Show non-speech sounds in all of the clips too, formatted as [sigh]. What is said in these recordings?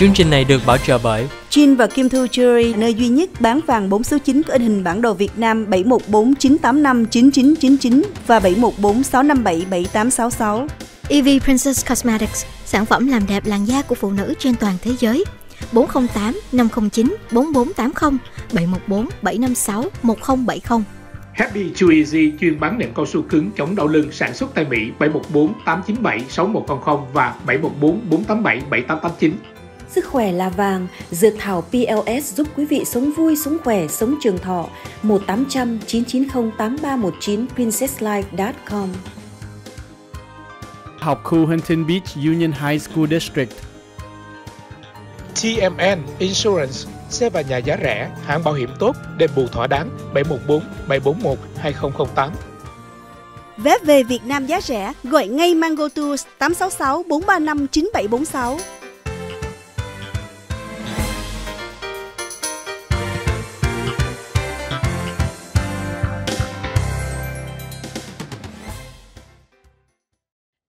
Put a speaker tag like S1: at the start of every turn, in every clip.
S1: Chương trình này được bảo trợ bởi
S2: Chin và Kim Thu Jewelry, nơi duy nhất bán vàng 4 số 9 có in hình bản đồ Việt Nam 714
S3: 985 9999 và 714 657 7866. EV Princess Cosmetics, sản phẩm làm đẹp làn da của phụ nữ trên toàn thế giới. 408 509 4480 714 756 1070.
S4: Happy Too Easy chuyên bán nệm cao su cứng chống đau lưng sản xuất tại Mỹ 714 897 6100 và 714 487 7889.
S5: Sức khỏe là vàng, dược thảo PLS giúp quý vị sống vui, sống khỏe, sống trường thọ. 1800 990 8319 princesslife.com
S4: Học khu Huntington Beach Union High School District TMN Insurance xe và nhà giá rẻ, hãng bảo hiểm tốt, đền bù thỏa đáng 714 741 2008.
S2: Vé về Việt Nam giá rẻ, gọi ngay Mango Tours 866 435 9746.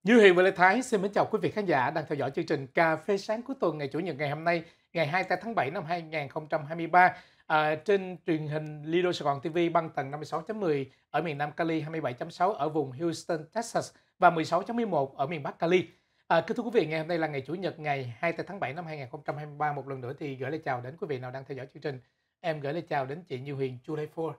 S4: Như Hiền và Lê Thái xin mến chào quý vị khán giả đang theo dõi chương trình Cà phê sáng cuối tuần ngày Chủ nhật ngày hôm nay, ngày 28 tháng 7 năm 2023 à, trên truyền hình Lido Sài Gòn TV băng tầng 56.10 ở miền Nam Cali, 27.6 ở vùng Houston, Texas và 16.11 ở miền Bắc Cali. À, kính thưa quý vị, ngày hôm nay là ngày Chủ nhật ngày 24 tháng 7 năm 2023. Một lần nữa thì gửi lời chào đến quý vị nào đang theo dõi chương trình. Em gửi lời chào đến chị Như Huyền Chu Lê Phua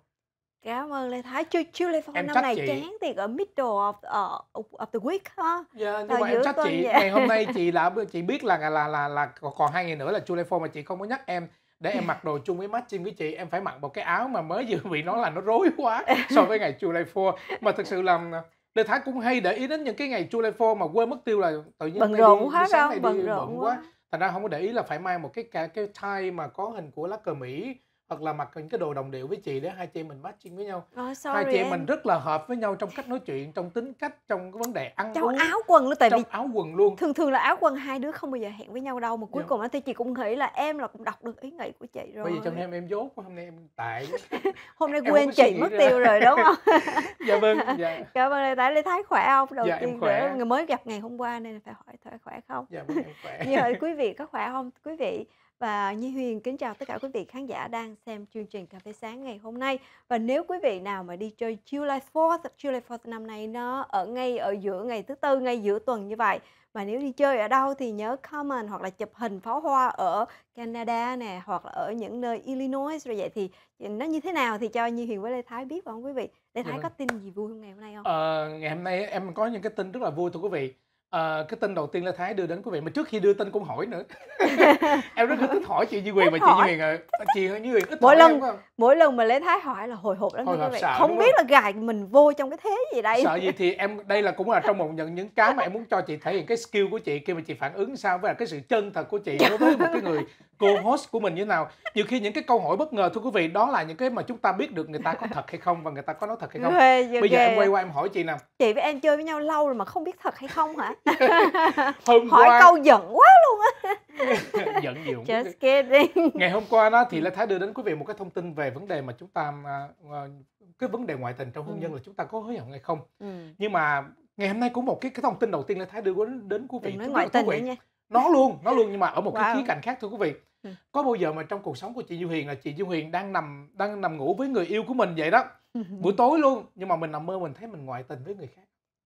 S1: Cảm ơn Lê Thái. Chưa chưa Lê Phong em năm này chị... chán thì ở middle of uh, of the week ha. Dạ yeah, nhưng mà em trách chị ngày hôm nay
S4: chị là [laughs] chị biết là là là là còn hai ngày nữa là Chu Lê Phong mà chị không có nhắc em để em mặc đồ chung với matching với chị em phải mặc một cái áo mà mới vừa bị nói là nó rối quá so với ngày Chu Lê Phong mà thực sự là Lê Thái cũng hay để ý đến những cái ngày Chu Lê Phong mà quên mất tiêu là tự nhiên bận rộn quá sáng không? bận đi bận, bận quá. quá thành ra không có để ý là phải mang một cái cái cái tie mà có hình của lá cờ Mỹ hoặc là mặc những cái đồ đồng điệu với chị để hai chị mình matching với nhau
S1: oh, hai chị em mình
S4: rất là hợp với nhau trong cách nói chuyện trong tính cách trong cái vấn đề ăn trong uống áo quần luôn tại trong vì áo quần
S1: luôn thường thường là áo quần hai đứa không bao giờ hẹn với nhau đâu mà cuối yeah. Dạ. cùng thì chị cũng nghĩ là em là cũng đọc được ý nghĩ của chị rồi bây giờ trong em em dốt hôm nay em tại [laughs] hôm nay quên chị mất ra. tiêu rồi đúng không [laughs] dạ vâng dạ [laughs] cảm ơn Lê Thái Lê Thái khỏe không đầu dạ, tiên người mới gặp ngày hôm qua nên phải hỏi Thái khỏe không dạ vâng em khỏe như quý vị có khỏe không quý vị và Nhi Huyền kính chào tất cả quý vị khán giả đang xem chương trình Cà phê sáng ngày hôm nay. Và nếu quý vị nào mà đi chơi July 4th, July 4th năm nay nó ở ngay ở giữa ngày thứ tư, ngay giữa tuần như vậy. Mà nếu đi chơi ở đâu thì nhớ comment hoặc là chụp hình pháo hoa ở Canada nè hoặc là ở những nơi Illinois rồi vậy thì nó như thế nào thì cho Nhi Huyền với Lê Thái biết không quý vị? Lê Thái dạ. có vâng. tin gì vui không ngày hôm nay không?
S4: Ờ, ngày hôm nay em có những cái tin rất là vui thưa quý vị. À, cái tin đầu tiên là Thái đưa đến quý vị mà trước khi đưa tin cũng hỏi nữa [laughs] em rất thích hỏi chị Như Quyền mà chị Duy Quyền à, chị Như Quyền ít mỗi lần
S1: mỗi lần mà Lê Thái hỏi là hồi hộp lắm hồi hộp, sợ, không biết không? là gài mình vô trong cái thế gì đây sợ gì
S4: thì em đây là cũng là trong một những những cái mà em muốn cho chị thể hiện cái skill của chị khi mà chị phản ứng sao với là cái sự chân thật của chị đối với một cái người cô host của mình như nào nhiều khi những cái câu hỏi bất ngờ thưa quý vị đó là những cái mà chúng ta biết được người ta có thật hay không và người ta có nói thật hay không Ghê, bây giờ em quay qua em hỏi chị nào
S1: chị với em chơi với nhau lâu rồi mà không biết thật hay không hả
S4: hôm [laughs] hỏi qua... câu giận
S1: quá luôn á
S4: [laughs] giận nhiều
S1: Just kidding.
S4: ngày hôm qua đó thì ừ. là thái đưa đến quý vị một cái thông tin về vấn đề mà chúng ta à, à, cái vấn đề ngoại tình trong hôn ừ. nhân là chúng ta có hối hận hay không ừ. nhưng mà ngày hôm nay cũng một cái cái thông tin đầu tiên là thái đưa đến đến quý vị nói ngoại tình nữa nha nó luôn nó luôn nhưng mà ở một wow. cái khía cạnh khác thưa quý vị ừ. có bao giờ mà trong cuộc sống của chị Diêu huyền là chị Diêu huyền đang nằm đang nằm ngủ với người yêu của mình vậy đó ừ. buổi tối luôn nhưng mà mình nằm mơ mình thấy mình ngoại tình với người khác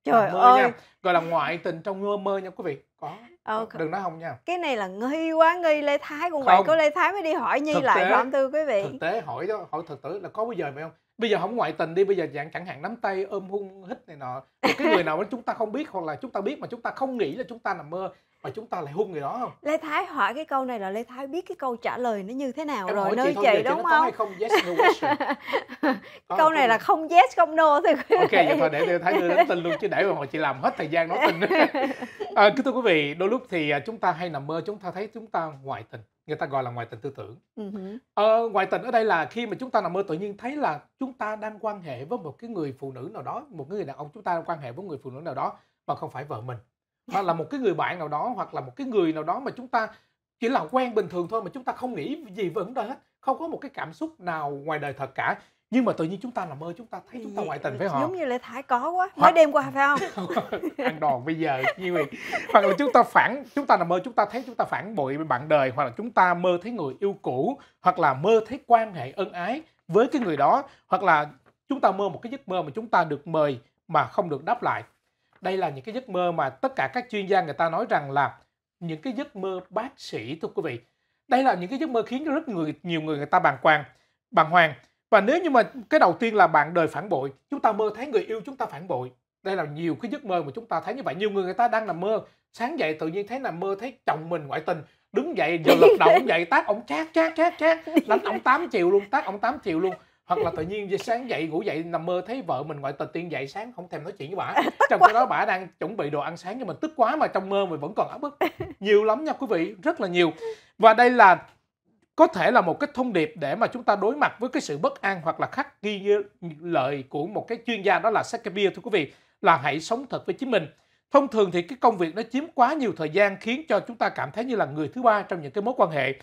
S4: trời ơi nha. gọi là ngoại tình trong mơ nha quý vị có
S1: ờ, đừng nói không nha cái này là nghi quá nghi lê thái cũng vậy có lê thái mới đi hỏi nhi thực lại tế, không thưa quý vị thực
S4: tế hỏi đó hỏi thực tử là có bây giờ phải không bây giờ không ngoại tình đi bây giờ dạng chẳng hạn nắm tay ôm hôn hít này nọ cái người nào đó chúng ta không biết hoặc là chúng ta biết mà chúng ta không nghĩ là chúng ta nằm mơ mà chúng ta lại hung người đó không
S1: lê thái hỏi cái câu này là lê thái biết cái câu trả lời nó như thế nào em rồi nơi chị, vậy đúng không, không yes, no [laughs] câu này là không yes không no thôi ok vậy thôi để lê thái đưa đến
S4: tin luôn chứ để mà chị làm hết thời gian nói tin à, kính thưa quý vị đôi lúc thì à, chúng ta hay nằm mơ chúng ta thấy chúng ta ngoại tình người ta gọi là ngoại tình tư tưởng ừ ờ, ngoại tình ở đây là khi mà chúng ta nằm mơ tự nhiên thấy là chúng ta đang quan hệ với một cái người phụ nữ nào đó một người đàn ông chúng ta đang quan hệ với người phụ nữ nào đó mà không phải vợ mình hoặc là một cái người bạn nào đó hoặc là một cái người nào đó mà chúng ta chỉ là quen bình thường thôi mà chúng ta không nghĩ gì về vấn đề hết không có một cái cảm xúc nào ngoài đời thật cả nhưng mà tự nhiên chúng ta nằm mơ chúng ta thấy chúng ta ngoại tình với họ giống như
S1: lệ thái có quá mới đêm
S4: qua phải không ăn đòn bây giờ như vậy hoặc là chúng ta phản chúng ta nằm mơ chúng ta thấy chúng ta phản bội bạn đời hoặc là chúng ta mơ thấy người yêu cũ hoặc là mơ thấy quan hệ ân ái với cái người đó hoặc là chúng ta mơ một cái giấc mơ mà chúng ta được mời mà không được đáp lại đây là những cái giấc mơ mà tất cả các chuyên gia người ta nói rằng là những cái giấc mơ bác sĩ thưa quý vị đây là những cái giấc mơ khiến cho rất người nhiều người người ta bàng quan bàng hoàng và nếu như mà cái đầu tiên là bạn đời phản bội chúng ta mơ thấy người yêu chúng ta phản bội đây là nhiều cái giấc mơ mà chúng ta thấy như vậy nhiều người người ta đang nằm mơ sáng dậy tự nhiên thấy nằm mơ thấy chồng mình ngoại tình đứng dậy giờ [laughs] lật đầu ông dậy tát ông chát chát chát chát đánh ông tám triệu luôn tát ông tám triệu luôn hoặc là tự nhiên về sáng dậy ngủ dậy nằm mơ thấy vợ mình ngoại tình tiên dậy sáng không thèm nói chuyện với bà [laughs] trong cái đó bà đang chuẩn bị đồ ăn sáng cho mình tức quá mà trong mơ mình vẫn còn ấm ức nhiều lắm nha quý vị rất là nhiều và đây là có thể là một cái thông điệp để mà chúng ta đối mặt với cái sự bất an hoặc là khắc ghi như lời của một cái chuyên gia đó là Shakespeare thưa quý vị là hãy sống thật với chính mình thông thường thì cái công việc nó chiếm quá nhiều thời gian khiến cho chúng ta cảm thấy như là người thứ ba trong những cái mối quan hệ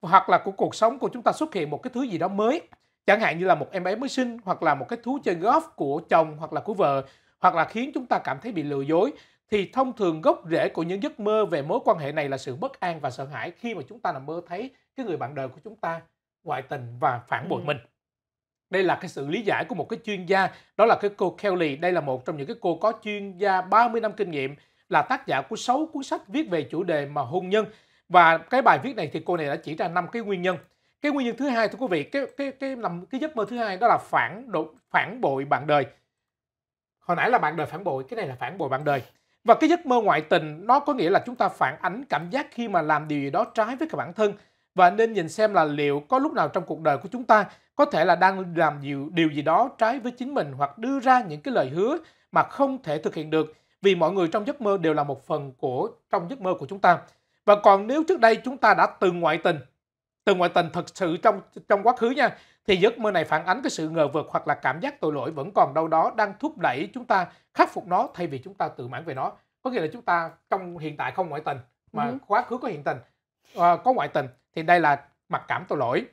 S4: hoặc là của cuộc sống của chúng ta xuất hiện một cái thứ gì đó mới chẳng hạn như là một em bé mới sinh hoặc là một cái thú chơi golf của chồng hoặc là của vợ hoặc là khiến chúng ta cảm thấy bị lừa dối thì thông thường gốc rễ của những giấc mơ về mối quan hệ này là sự bất an và sợ hãi khi mà chúng ta nằm mơ thấy cái người bạn đời của chúng ta ngoại tình và phản bội ừ. mình đây là cái sự lý giải của một cái chuyên gia đó là cái cô Kelly đây là một trong những cái cô có chuyên gia 30 năm kinh nghiệm là tác giả của 6 cuốn sách viết về chủ đề mà hôn nhân và cái bài viết này thì cô này đã chỉ ra năm cái nguyên nhân cái nguyên nhân thứ hai thưa quý vị cái cái cái nằm cái giấc mơ thứ hai đó là phản độ phản bội bạn đời hồi nãy là bạn đời phản bội cái này là phản bội bạn đời và cái giấc mơ ngoại tình nó có nghĩa là chúng ta phản ánh cảm giác khi mà làm điều gì đó trái với cả bản thân và nên nhìn xem là liệu có lúc nào trong cuộc đời của chúng ta có thể là đang làm điều, điều gì đó trái với chính mình hoặc đưa ra những cái lời hứa mà không thể thực hiện được vì mọi người trong giấc mơ đều là một phần của trong giấc mơ của chúng ta. Và còn nếu trước đây chúng ta đã từng ngoại tình từ ngoại tình thật sự trong trong quá khứ nha thì giấc mơ này phản ánh cái sự ngờ vực hoặc là cảm giác tội lỗi vẫn còn đâu đó đang thúc đẩy chúng ta khắc phục nó thay vì chúng ta tự mãn về nó có nghĩa là chúng ta trong hiện tại không ngoại tình mà ừ. quá khứ có hiện tình à, có ngoại tình thì đây là mặc cảm tội lỗi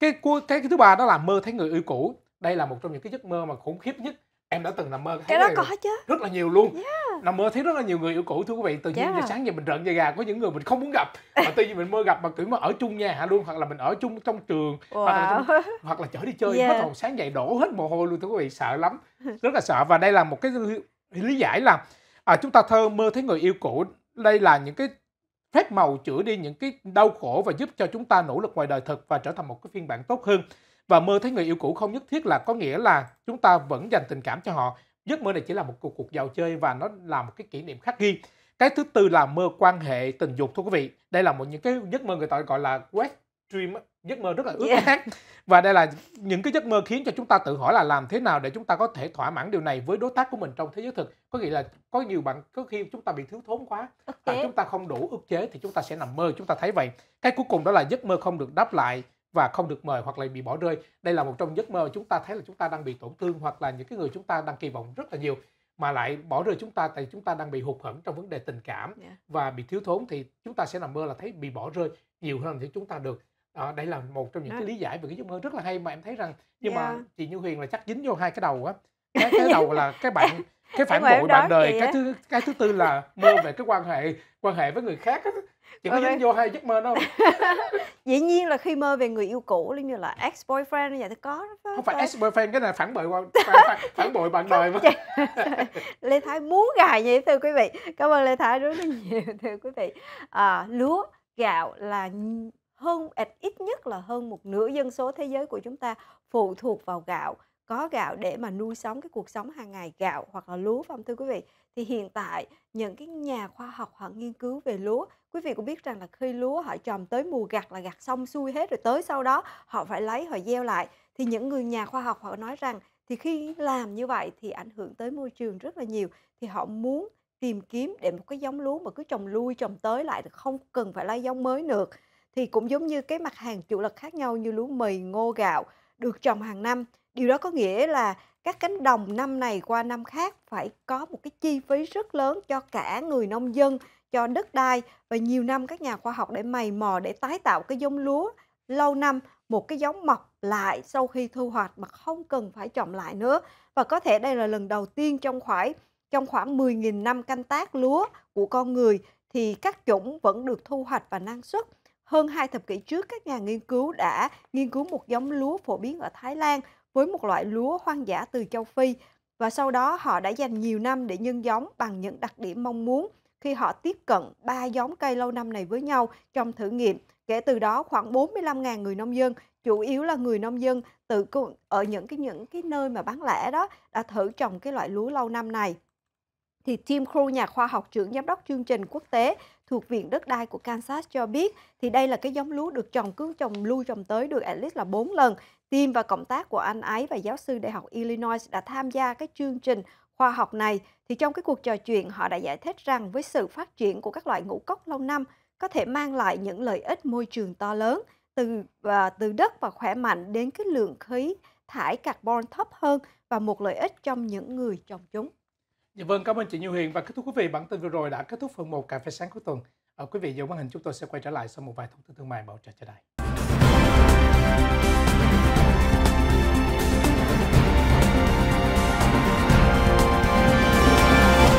S4: cái, cái cái thứ ba đó là mơ thấy người yêu cũ đây là một trong những cái giấc mơ mà khủng khiếp nhất em đã từng nằm mơ cái, cái đó có chứ rất là nhiều luôn yeah. nằm mơ thấy rất là nhiều người yêu cũ thưa quý vị từ nhiên yeah. giờ sáng giờ mình rợn da gà có những người mình không muốn gặp mà tuy nhiên mình mơ gặp mà kiểu mà ở chung nhà luôn hoặc là mình ở chung trong trường wow. hoặc, là trong, hoặc là chở đi chơi yeah. hết hồn sáng dậy đổ hết mồ hôi luôn thưa quý vị sợ lắm rất là sợ và đây là một cái lý giải là à, chúng ta thơ mơ thấy người yêu cũ đây là những cái phép màu chữa đi những cái đau khổ và giúp cho chúng ta nỗ lực ngoài đời thực và trở thành một cái phiên bản tốt hơn và mơ thấy người yêu cũ không nhất thiết là có nghĩa là chúng ta vẫn dành tình cảm cho họ giấc mơ này chỉ là một cuộc cuộc dạo chơi và nó là một cái kỷ niệm khắc ghi cái thứ tư là mơ quan hệ tình dục thưa quý vị đây là một những cái giấc mơ người ta gọi là wet dream giấc mơ rất là ước yeah. và đây là những cái giấc mơ khiến cho chúng ta tự hỏi là làm thế nào để chúng ta có thể thỏa mãn điều này với đối tác của mình trong thế giới thực có nghĩa là có nhiều bạn có khi chúng ta bị thiếu thốn quá okay. chúng ta không đủ ức chế thì chúng ta sẽ nằm mơ chúng ta thấy vậy cái cuối cùng đó là giấc mơ không được đáp lại và không được mời hoặc là bị bỏ rơi đây là một trong giấc mơ chúng ta thấy là chúng ta đang bị tổn thương hoặc là những cái người chúng ta đang kỳ vọng rất là nhiều mà lại bỏ rơi chúng ta tại chúng ta đang bị hụt hẫng trong vấn đề tình cảm dạ. và bị thiếu thốn thì chúng ta sẽ nằm mơ là thấy bị bỏ rơi nhiều hơn thì chúng ta được đó, đây là một trong những cái lý giải về cái giấc mơ rất là hay mà em thấy rằng nhưng yeah. Dạ. mà chị Như Huyền là chắc dính vô hai cái đầu á cái cái [laughs] dạ. đầu là cái bạn cái phản bội bạn đời cái thứ cái thứ tư là mơ về cái quan hệ quan hệ với người khác chỉ có dính vô hai giấc mơ đâu
S1: [laughs] dĩ nhiên là khi mơ về người yêu cũ giống như là ex boyfriend như vậy thì có không phải ex boyfriend cái này phản bội quan [laughs] phản, phản bội bạn đời mà dạ. lê thái muốn gà vậy thưa quý vị cảm ơn lê thái rất là nhiều thưa quý vị à, lúa gạo là hơn ít nhất là hơn một nửa dân số thế giới của chúng ta phụ thuộc vào gạo có gạo để mà nuôi sống cái cuộc sống hàng ngày gạo hoặc là lúa không thưa quý vị thì hiện tại những cái nhà khoa học họ nghiên cứu về lúa quý vị cũng biết rằng là khi lúa họ trồng tới mùa gặt là gặt xong xuôi hết rồi tới sau đó họ phải lấy họ gieo lại thì những người nhà khoa học họ nói rằng thì khi làm như vậy thì ảnh hưởng tới môi trường rất là nhiều thì họ muốn tìm kiếm để một cái giống lúa mà cứ trồng lui trồng tới lại thì không cần phải lấy giống mới được, thì cũng giống như cái mặt hàng chủ lực khác nhau như lúa mì ngô gạo được trồng hàng năm Điều đó có nghĩa là các cánh đồng năm này qua năm khác phải có một cái chi phí rất lớn cho cả người nông dân, cho đất đai và nhiều năm các nhà khoa học để mày mò để tái tạo cái giống lúa lâu năm một cái giống mọc lại sau khi thu hoạch mà không cần phải trồng lại nữa và có thể đây là lần đầu tiên trong khoảng trong khoảng 10.000 năm canh tác lúa của con người thì các chủng vẫn được thu hoạch và năng suất. Hơn hai thập kỷ trước, các nhà nghiên cứu đã nghiên cứu một giống lúa phổ biến ở Thái Lan với một loại lúa hoang dã từ châu Phi và sau đó họ đã dành nhiều năm để nhân giống bằng những đặc điểm mong muốn khi họ tiếp cận ba giống cây lâu năm này với nhau trong thử nghiệm. Kể từ đó khoảng 45.000 người nông dân, chủ yếu là người nông dân tự ở những cái những cái nơi mà bán lẻ đó đã thử trồng cái loại lúa lâu năm này. Thì Tim Crew, nhà khoa học trưởng giám đốc chương trình quốc tế thuộc Viện Đất đai của Kansas cho biết thì đây là cái giống lúa được trồng cứ trồng lui trồng tới được at least là 4 lần Tim và cộng tác của anh ấy và giáo sư Đại học Illinois đã tham gia cái chương trình khoa học này, thì trong cái cuộc trò chuyện họ đã giải thích rằng với sự phát triển của các loại ngũ cốc lâu năm có thể mang lại những lợi ích môi trường to lớn từ và từ đất và khỏe mạnh đến cái lượng khí thải carbon thấp hơn và một lợi ích trong những người trồng chúng.
S4: Dạ vâng, cảm ơn chị Như Huyền và kết thúc quý vị bản tin vừa rồi đã kết thúc phần 1 cà phê sáng cuối tuần. Ở ờ, quý vị giữ màn hình chúng tôi sẽ quay trở lại sau một vài thông tin thương mại bảo trợ cho đài.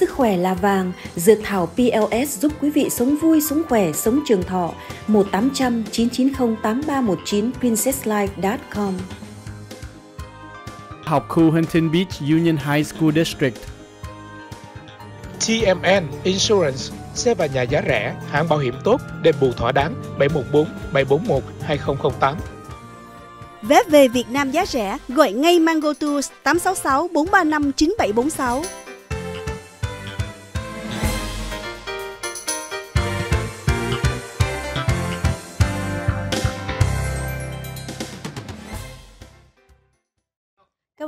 S5: Sức khỏe là vàng, dược thảo PLS giúp quý vị sống vui, sống khỏe, sống trường thọ. 1800 990 8319 princesslife.com
S4: Học khu Huntington Beach Union High School District TMN Insurance, xe và nhà giá rẻ, hãng bảo hiểm tốt, đền bù thỏa đáng 714 741 2008.
S2: Vé về Việt Nam giá rẻ, gọi ngay Mango Tours 866 435 9746.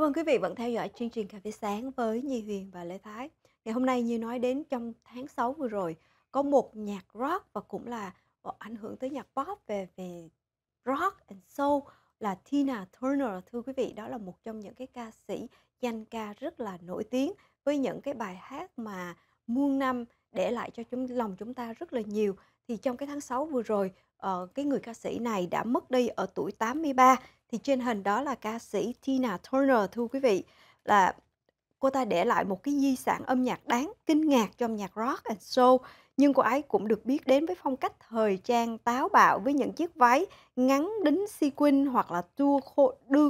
S1: Cảm ơn quý vị vẫn theo dõi chương trình Cà phê sáng với Nhi Huyền và Lê Thái. Ngày hôm nay Nhi nói đến trong tháng 6 vừa rồi có một nhạc rock và cũng là ờ, ảnh hưởng tới nhạc pop về về rock and soul là Tina Turner thưa quý vị đó là một trong những cái ca sĩ danh ca rất là nổi tiếng với những cái bài hát mà muôn năm để lại cho chúng lòng chúng ta rất là nhiều thì trong cái tháng 6 vừa rồi uh, cái người ca sĩ này đã mất đi ở tuổi 83 thì trên hình đó là ca sĩ Tina Turner thưa quý vị là cô ta để lại một cái di sản âm nhạc đáng kinh ngạc trong nhạc rock and soul nhưng cô ấy cũng được biết đến với phong cách thời trang táo bạo với những chiếc váy ngắn đính sequin hoặc là tua khô đưa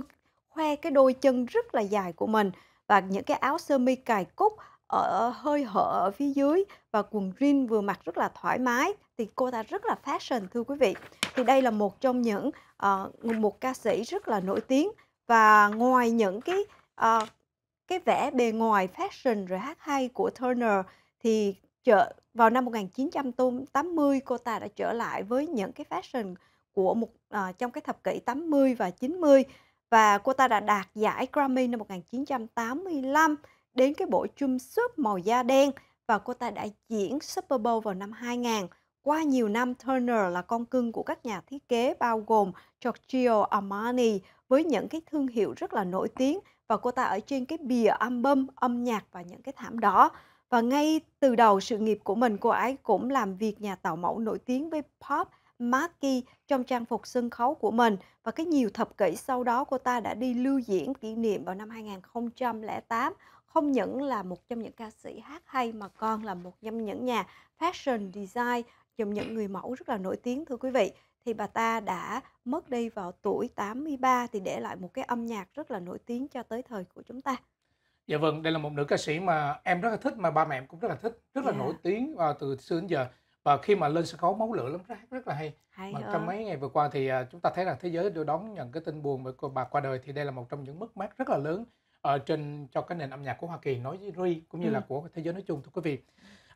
S1: khoe cái đôi chân rất là dài của mình và những cái áo sơ mi cài cúc ở hơi hở ở phía dưới và quần jean vừa mặc rất là thoải mái thì cô ta rất là fashion thưa quý vị thì đây là một trong những uh, một ca sĩ rất là nổi tiếng và ngoài những cái uh, cái vẻ bề ngoài fashion rồi hát hay của Turner thì trở vào năm 1980 cô ta đã trở lại với những cái fashion của một uh, trong cái thập kỷ 80 và 90 và cô ta đã đạt giải Grammy năm 1985 đến cái bộ chum súp màu da đen và cô ta đã diễn Super Bowl vào năm 2000. Qua nhiều năm, Turner là con cưng của các nhà thiết kế bao gồm Giorgio Armani với những cái thương hiệu rất là nổi tiếng và cô ta ở trên cái bìa album âm nhạc và những cái thảm đỏ. Và ngay từ đầu sự nghiệp của mình, cô ấy cũng làm việc nhà tạo mẫu nổi tiếng với pop Marky trong trang phục sân khấu của mình và cái nhiều thập kỷ sau đó cô ta đã đi lưu diễn kỷ niệm vào năm 2008 không những là một trong những ca sĩ hát hay mà còn là một trong những nhà fashion design trong những người mẫu rất là nổi tiếng thưa quý vị thì bà ta đã mất đi vào tuổi 83 thì để lại một cái âm nhạc rất là nổi tiếng cho tới thời của chúng ta.
S4: Dạ vâng, đây là một nữ ca sĩ mà em rất là thích mà ba mẹ em cũng rất là thích, rất là yeah. Dạ. nổi tiếng và từ xưa đến giờ và khi mà lên sân khấu máu lửa lắm rất rất là hay. hay mà ơi. trong mấy ngày vừa qua thì à, chúng ta thấy là thế giới đều đón nhận cái tin buồn về cô bà qua đời thì đây là một trong những mất mát rất là lớn ở trên cho cái nền âm nhạc của Hoa Kỳ nói riêng cũng như ừ. là của thế giới nói chung thưa quý vị.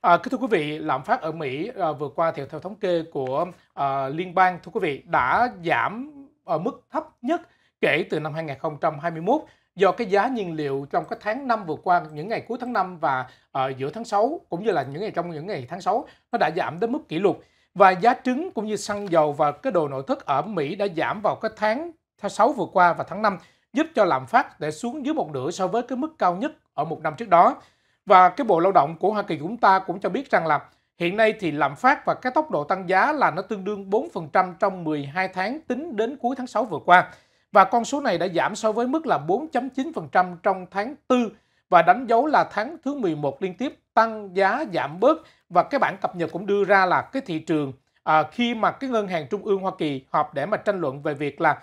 S4: À, thưa quý vị, lạm phát ở Mỹ à, vừa qua theo theo thống kê của à, liên bang thưa quý vị đã giảm ở mức thấp nhất kể từ năm 2021 do cái giá nhiên liệu trong các tháng năm vừa qua những ngày cuối tháng 5 và uh, giữa tháng 6 cũng như là những ngày trong những ngày tháng 6 nó đã giảm đến mức kỷ lục và giá trứng cũng như xăng dầu và cái đồ nội thất ở Mỹ đã giảm vào các tháng tháng 6 vừa qua và tháng 5 giúp cho lạm phát để xuống dưới một nửa so với cái mức cao nhất ở một năm trước đó. Và cái Bộ Lao động của Hoa Kỳ của chúng ta cũng cho biết rằng là hiện nay thì lạm phát và cái tốc độ tăng giá là nó tương đương 4% trong 12 tháng tính đến cuối tháng 6 vừa qua. Và con số này đã giảm so với mức là 4.9% trong tháng 4 và đánh dấu là tháng thứ 11 liên tiếp tăng giá giảm bớt và cái bản cập nhật cũng đưa ra là cái thị trường à, khi mà cái ngân hàng trung ương Hoa Kỳ họp để mà tranh luận về việc là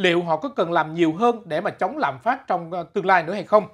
S4: liệu họ có cần làm nhiều hơn để mà chống lạm phát trong ờ, tương lai nữa hay không.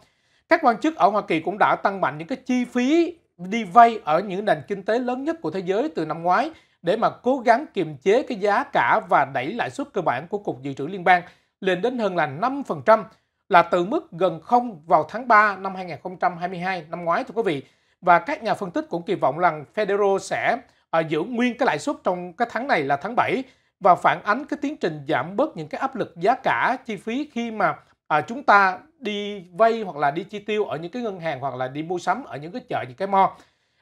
S4: Các quan chức ở Hoa Kỳ cũng đã tăng mạnh những cái chi phí đi vay ở những nền kinh tế lớn nhất của thế giới từ năm ngoái để mà cố gắng kiềm chế cái giá cả và đẩy lãi suất cơ bản của Cục Dự trữ Liên bang lên đến hơn là 5% là từ mức gần không vào tháng 3 năm 2022 năm ngoái thưa quý vị. Và các nhà phân tích cũng kỳ vọng rằng Federal sẽ ờ, giữ nguyên cái lãi suất trong cái tháng này là tháng 7 và phản ánh cái tiến trình giảm bớt những cái áp lực giá cả chi phí khi mà à, chúng ta đi vay hoặc là đi chi tiêu ở những cái ngân hàng hoặc là đi mua sắm ở những cái chợ những cái mall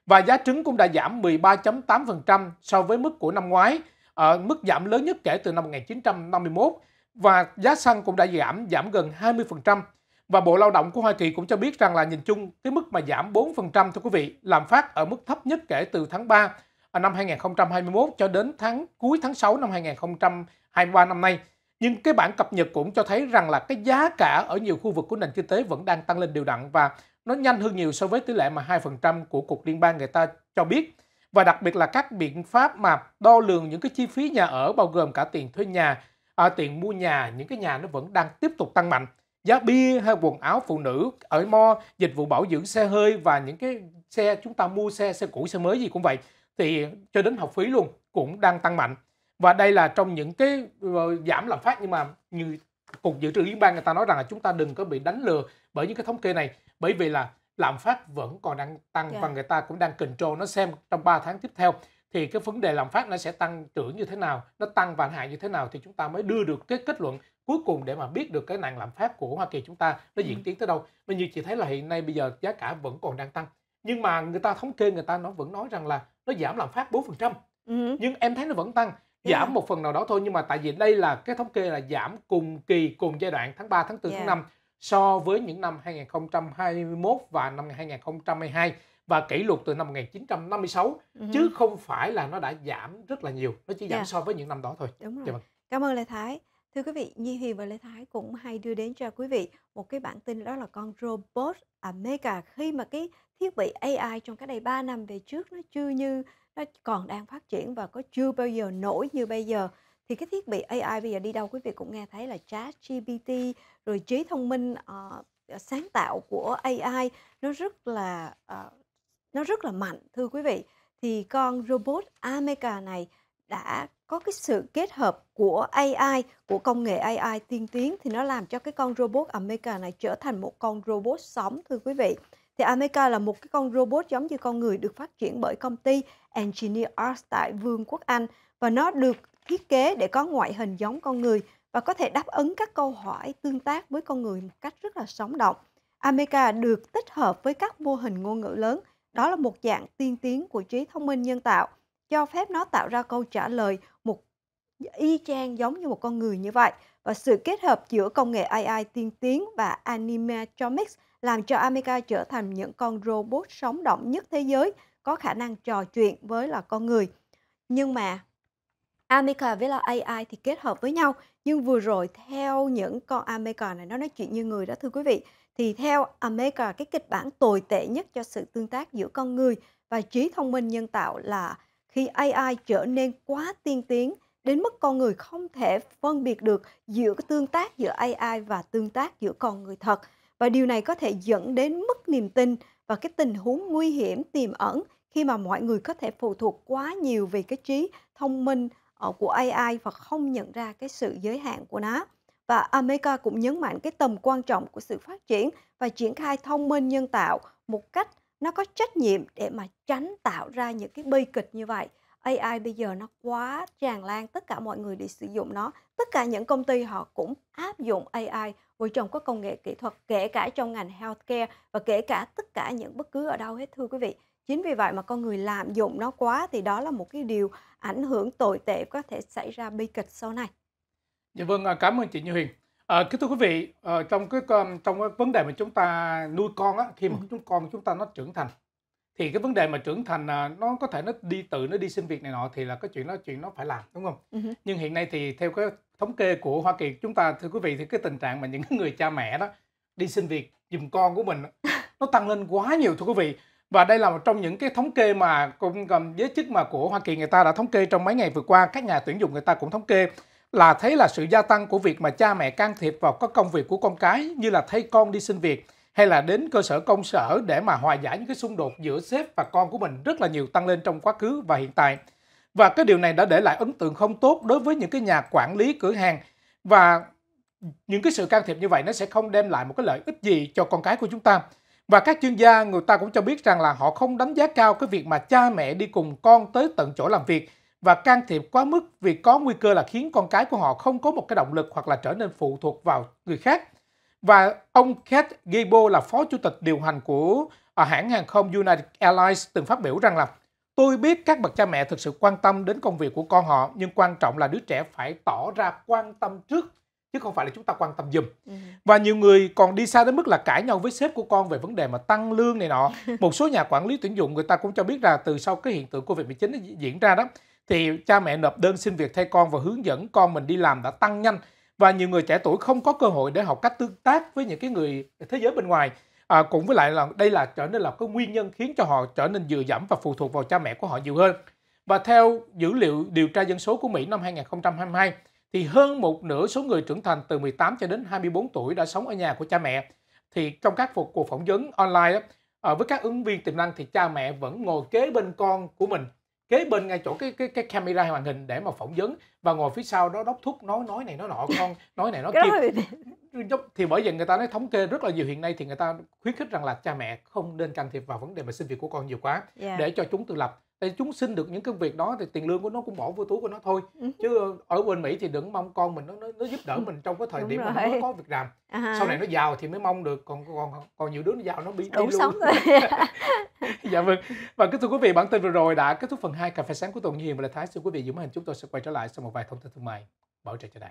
S4: và giá trứng cũng đã giảm 13.8% so với mức của năm ngoái ở ờ, mức giảm lớn nhất kể từ năm 1951 và giá xăng cũng đã giảm giảm gần 20% và Bộ Lao động của Hoa Kỳ cũng cho biết rằng là nhìn chung cái mức mà giảm 4% thưa quý vị, làm phát ở mức thấp nhất kể từ tháng 3 À, năm 2021 cho đến tháng cuối tháng 6 năm 2023 năm nay. Nhưng cái bản cập nhật cũng cho thấy rằng là cái giá cả ở nhiều khu vực của nền kinh tế vẫn đang tăng lên đều đặn và nó nhanh hơn nhiều so với tỷ lệ mà 2% của Cục Liên bang người ta cho biết. Và đặc biệt là các biện pháp mà đo lường những cái chi phí nhà ở bao gồm cả tiền thuê nhà, à, tiền mua nhà, những cái nhà nó vẫn đang tiếp tục tăng mạnh. Giá bia hay quần áo phụ nữ ở mo, dịch vụ bảo dưỡng xe hơi và những cái xe chúng ta mua xe, xe cũ, xe mới gì cũng vậy thì cho đến học phí luôn cũng đang tăng mạnh và đây là trong những cái ờ, giảm lạm phát nhưng mà như cục dự trữ liên bang người ta nói rằng là chúng ta đừng có bị đánh lừa bởi những cái thống kê này bởi vì là lạm phát vẫn còn đang tăng yeah. Dạ. và người ta cũng đang control nó xem trong 3 tháng tiếp theo thì cái vấn đề lạm phát nó sẽ tăng trưởng như thế nào nó tăng và hại như thế nào thì chúng ta mới đưa được cái kết luận cuối cùng để mà biết được cái nạn lạm phát của Hoa Kỳ chúng ta nó diễn ừ. tiến tới đâu. Mình như chị thấy là hiện nay bây giờ giá cả vẫn còn đang tăng nhưng mà người ta thống kê người ta nó vẫn nói rằng là nó giảm lạm phát 4% phần trăm ừ nhưng em thấy nó vẫn tăng ừ. giảm một phần nào đó thôi nhưng mà tại vì đây là cái thống kê là giảm cùng kỳ cùng giai đoạn tháng 3 tháng 4 yeah. tháng 5 dạ. so với những năm 2021 và năm 2022 và kỷ lục từ năm 1956 ừ. chứ không phải là nó đã giảm rất là nhiều nó chỉ giảm yeah. Dạ. so với những năm đó thôi Đúng dạ rồi. Vâng.
S1: cảm ơn lê thái thưa quý vị nhi hiền và lê thái cũng hay đưa đến cho quý vị một cái bản tin đó là con robot à, mega khi mà cái thiết bị AI trong cái đây 3 năm về trước nó chưa như nó còn đang phát triển và có chưa bao giờ nổi như bây giờ thì cái thiết bị AI bây giờ đi đâu quý vị cũng nghe thấy là chat GPT rồi trí thông minh uh, sáng tạo của AI nó rất là uh, nó rất là mạnh thưa quý vị thì con robot Ameca này đã có cái sự kết hợp của AI, của công nghệ AI tiên tiến thì nó làm cho cái con robot Ameca này trở thành một con robot sống thưa quý vị thì Ameca là một cái con robot giống như con người được phát triển bởi công ty Engineer Arts tại Vương quốc Anh và nó được thiết kế để có ngoại hình giống con người và có thể đáp ứng các câu hỏi tương tác với con người một cách rất là sống động. Ameca được tích hợp với các mô hình ngôn ngữ lớn, đó là một dạng tiên tiến của trí thông minh nhân tạo, cho phép nó tạo ra câu trả lời một y chang giống như một con người như vậy. Và sự kết hợp giữa công nghệ AI tiên tiến và animatronics làm cho Amiga trở thành những con robot sống động nhất thế giới, có khả năng trò chuyện với là con người. Nhưng mà Amiga với là AI thì kết hợp với nhau, nhưng vừa rồi theo những con Amiga này nó nói chuyện như người đó thưa quý vị, thì theo Amiga cái kịch bản tồi tệ nhất cho sự tương tác giữa con người và trí thông minh nhân tạo là khi AI trở nên quá tiên tiến đến mức con người không thể phân biệt được giữa tương tác giữa AI và tương tác giữa con người thật. Và điều này có thể dẫn đến mất niềm tin và cái tình huống nguy hiểm tiềm ẩn khi mà mọi người có thể phụ thuộc quá nhiều về cái trí thông minh ờ, của AI và không nhận ra cái sự giới hạn của nó. Và America cũng nhấn mạnh cái tầm quan trọng của sự phát triển và triển khai thông minh nhân tạo một cách nó có trách nhiệm để mà tránh tạo ra những cái bi kịch như vậy. AI bây giờ nó quá tràn lan, tất cả mọi người đều sử dụng nó. Tất cả những công ty họ cũng áp dụng AI vào trong các công nghệ kỹ thuật, kể cả trong ngành healthcare và kể cả tất cả những bất cứ ở đâu hết thưa quý vị. Chính vì vậy mà con người lạm dụng nó quá thì đó là một cái điều ảnh hưởng tồi tệ có thể xảy ra bi kịch sau này.
S4: Dạ vâng, à, cảm ơn chị Như Huyền. À, kính thưa quý vị, ờ, trong cái trong cái vấn đề mà chúng ta nuôi con á, khi mà ừ. chúng con chúng ta nó trưởng thành thì cái vấn đề mà trưởng thành à, nó có thể nó đi tự nó đi xin việc này nọ thì là cái chuyện đó chuyện nó phải làm đúng không uh-huh. nhưng hiện nay thì theo cái thống kê của hoa kỳ chúng ta thưa quý vị thì cái tình trạng mà những [laughs] người cha mẹ đó đi xin việc giùm con của mình [laughs] nó tăng lên quá nhiều thưa quý vị và đây là một trong những cái thống kê mà cũng cầm giới chức mà của hoa kỳ người ta đã thống kê trong mấy ngày vừa qua các nhà tuyển dụng người ta cũng thống kê là thấy là sự gia tăng của việc mà cha mẹ can thiệp vào các công việc của con cái như là thay con đi xin việc hay là đến cơ sở công sở để mà hòa giải những cái xung đột giữa sếp và con của mình rất là nhiều tăng lên trong quá khứ và hiện tại. Và cái điều này đã để lại ấn tượng không tốt đối với những cái nhà quản lý cửa hàng và những cái sự can thiệp như vậy nó sẽ không đem lại một cái lợi ích gì cho con cái của chúng ta. Và các chuyên gia người ta cũng cho biết rằng là họ không đánh giá cao cái việc mà cha mẹ đi cùng con tới tận chỗ làm việc và can thiệp quá mức vì có nguy cơ là khiến con cái của họ không có một cái động lực hoặc là trở nên phụ thuộc vào người khác. Và ông Kate Gable là phó chủ tịch điều hành của à, hãng hàng không United Airlines từng phát biểu rằng là Tôi biết các bậc cha mẹ thực sự quan tâm đến công việc của con họ, nhưng quan trọng là đứa trẻ phải tỏ ra quan tâm trước chứ không phải là chúng ta quan tâm dùm. Ừ. Và nhiều người còn đi xa đến mức là cãi nhau với sếp của con về vấn đề mà tăng lương này nọ. [laughs] Một số nhà quản lý tuyển dụng người ta cũng cho biết là từ sau cái hiện tượng Covid-19 diễn ra đó thì cha mẹ nộp đơn xin việc thay con và hướng dẫn con mình đi làm đã tăng nhanh và nhiều người trẻ tuổi không có cơ hội để học cách tương tác với những cái người thế giới bên ngoài à, cũng với lại là đây là trở nên là cái nguyên nhân khiến cho họ trở nên dựa dẫm và phụ thuộc vào cha mẹ của họ nhiều hơn và theo dữ liệu điều tra dân số của Mỹ năm 2022 thì hơn một nửa số người trưởng thành từ 18 cho đến 24 tuổi đã sống ở nhà của cha mẹ thì trong các cuộc phỏng vấn online đó, à, với các ứng viên tiềm năng thì cha mẹ vẫn ngồi kế bên con của mình kế bên ngay chỗ cái cái cái camera màn hình để mà phỏng vấn và ngồi phía sau đó đốc thúc nói nói này nói nọ con nói này nói kia thì bởi vì người ta nói thống kê rất là nhiều hiện nay thì người ta khuyến khích rằng là cha mẹ không nên can thiệp vào vấn đề mà sinh việc của con nhiều quá yeah. Dạ. để cho chúng tự lập thì chúng xin được những cái việc đó thì tiền lương của nó cũng bỏ vô túi của nó thôi ừ chứ ở bên mỹ thì đừng mong con mình nó nó, nó giúp đỡ ừ, mình trong cái thời Đúng điểm rồi. mà nó có việc làm à. sau này nó giàu thì mới mong được còn còn còn nhiều đứa nó giàu nó bị đủ sống rồi [laughs] dạ vâng và kính thưa quý vị bản tin vừa rồi đã kết thúc phần 2 cà phê sáng của tuần Nhiên và là thái xin quý vị giữ hình chúng tôi sẽ quay trở lại sau một vài thông tin thương mại bảo trợ cho đây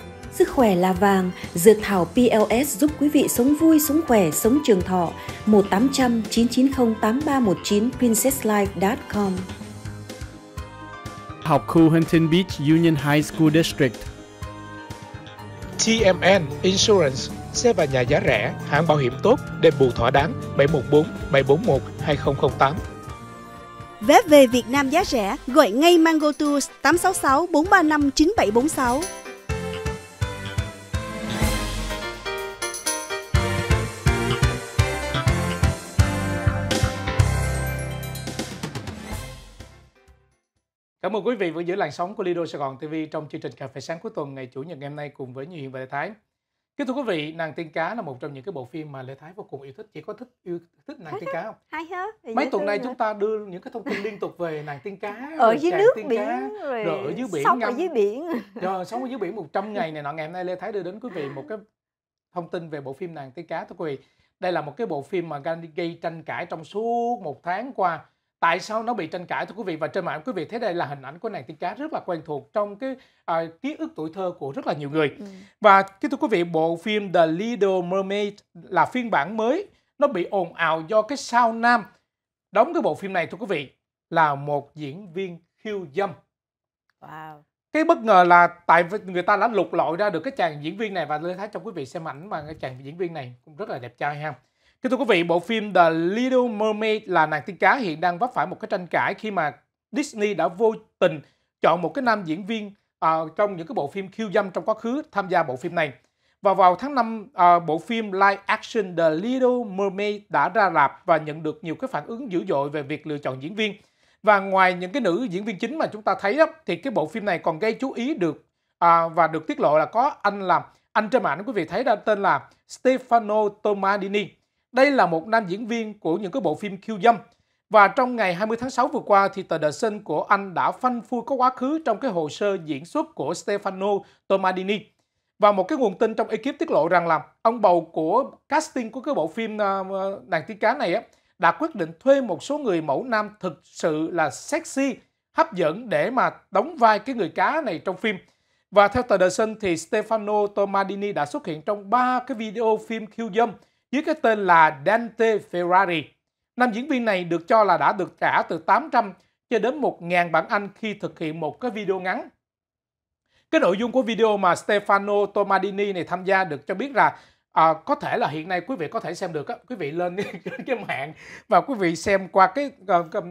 S5: Sức khỏe là vàng, dược thảo PLS giúp quý vị sống vui, sống khỏe, sống trường thọ. 1800 990 8319 princesslife.com
S4: Học khu Huntington Beach Union High School District TMN Insurance xe và nhà giá rẻ, hãng bảo hiểm tốt, đền bù thỏa đáng 714 741 2008.
S2: Vé về Việt Nam giá rẻ, gọi ngay Mango Tours 866 435 9746.
S4: Cảm ơn quý vị vẫn giữ làn sóng của Lido Sài Gòn TV trong chương trình Cà phê sáng cuối tuần ngày Chủ nhật ngày hôm nay cùng với Như Hiền và Lê Thái. Kính thưa quý vị, Nàng Tiên Cá là một trong những cái bộ phim mà Lê Thái vô cùng yêu thích. Chỉ có thích yêu thích
S1: Nàng Tiên Cá không? Hay hết. Mấy tuần nay chúng
S4: ta đưa những cái thông tin liên tục về Nàng Tiên Cá. Ở dưới nước tiên biển. Cá, rồi, rồi ở dưới biển. Sống ngâm. ở dưới biển. Rồi, sống ở dưới biển 100 ngày [laughs] này nọ. Ngày hôm nay Lê Thái đưa đến quý vị một cái thông tin về bộ phim Nàng Tiên Cá. Thưa quý vị, đây là một cái bộ phim mà gây tranh cãi trong suốt một tháng qua tại sao nó bị tranh cãi thưa quý vị và trên mạng quý vị thấy đây là hình ảnh của nàng tiên cá rất là quen thuộc trong cái à, ký ức tuổi thơ của rất là nhiều người ừ. và kính thưa quý vị bộ phim The Little Mermaid là phiên bản mới nó bị ồn ào do cái sao nam đóng cái bộ phim này thưa quý vị là một diễn viên khiêu dâm wow cái bất ngờ là tại người ta đã lục lọi ra được cái chàng diễn viên này và lê thái cho quý vị xem ảnh mà cái chàng diễn viên này cũng rất là đẹp trai ha Thưa thưa quý vị, bộ phim The Little Mermaid là nàng tiên cá hiện đang vấp phải một cái tranh cãi khi mà Disney đã vô tình chọn một cái nam diễn viên uh, trong những cái bộ phim khiêu dâm trong quá khứ tham gia bộ phim này. Và vào tháng 5, uh, à, bộ phim live action The Little Mermaid đã ra rạp và nhận được nhiều cái phản ứng dữ dội về việc lựa chọn diễn viên. Và ngoài những cái nữ diễn viên chính mà chúng ta thấy đó, thì cái bộ phim này còn gây chú ý được uh, và được tiết lộ là có anh làm anh trên mạng quý vị thấy ra tên là Stefano Tomadini đây là một nam diễn viên của những cái bộ phim khiêu dâm. Và trong ngày 20 tháng 6 vừa qua thì tờ The Sun của Anh đã phanh phui có quá khứ trong cái hồ sơ diễn xuất của Stefano Tomadini. Và một cái nguồn tin trong ekip tiết lộ rằng là ông bầu của casting của cái bộ phim ờ, ờ, Nàng Tiên Cá này á, đã quyết định thuê một số người mẫu nam thực sự là sexy, hấp dẫn để mà đóng vai cái người cá này trong phim. Và theo tờ The Sun thì Stefano Tomadini đã xuất hiện trong ba cái video phim khiêu dâm dưới cái tên là Dante Ferrari. Nam diễn viên này được cho là đã được trả từ 800 cho đến 1.000 bảng Anh khi thực hiện một cái video ngắn. Cái nội dung của video mà Stefano Tomadini này tham gia được cho biết là à, có thể là hiện nay quý vị có thể xem được á, quý vị lên [laughs] cái mạng và quý vị xem qua cái uh, uh,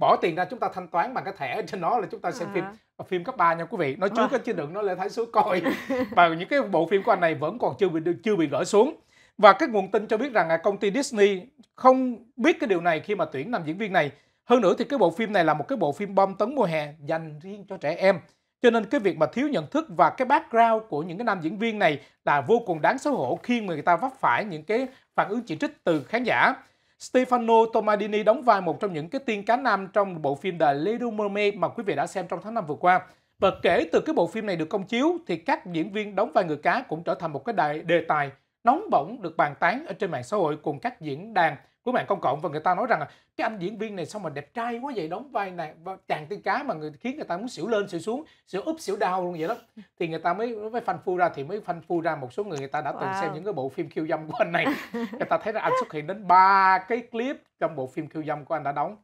S4: bỏ tiền ra chúng ta thanh toán bằng cái thẻ trên nó là chúng ta xem à. phim ờ, phim cấp 3 nha quý vị nói trước à. chứ đừng nó lên thái số coi [laughs] và những cái bộ phim của anh này vẫn còn chưa bị chưa bị gỡ xuống và các nguồn tin cho biết rằng là công ty Disney không biết cái điều này khi mà tuyển nam diễn viên này. Hơn nữa thì cái bộ phim này là một cái bộ phim bom tấn mùa hè dành riêng cho trẻ em. Cho nên cái việc mà thiếu nhận thức và cái background của những cái nam diễn viên này là vô cùng đáng xấu hổ khi mà người ta vấp phải những cái phản ứng chỉ trích từ khán giả. Stefano Tomadini đóng vai một trong những cái tiên cá nam trong bộ phim The Little Mermaid mà quý vị đã xem trong tháng năm vừa qua. Và kể từ cái bộ phim này được công chiếu thì các diễn viên đóng vai người cá cũng trở thành một cái đại đề tài nóng bỏng được bàn tán ở trên mạng xã hội cùng các diễn đàn của mạng công cộng và người ta nói rằng là cái anh diễn viên này sao mà đẹp trai quá vậy đóng vai này và chàng tiên cá mà người khiến người ta muốn xỉu lên xỉu xuống xỉu úp xỉu đau luôn vậy đó [laughs] thì người ta mới mới phanh phu ra thì mới phanh phu ra một số người người ta đã từng xem những cái bộ phim khiêu dâm của anh này [laughs] người ta thấy là anh xuất hiện đến ba cái clip trong bộ phim khiêu dâm của anh đã đóng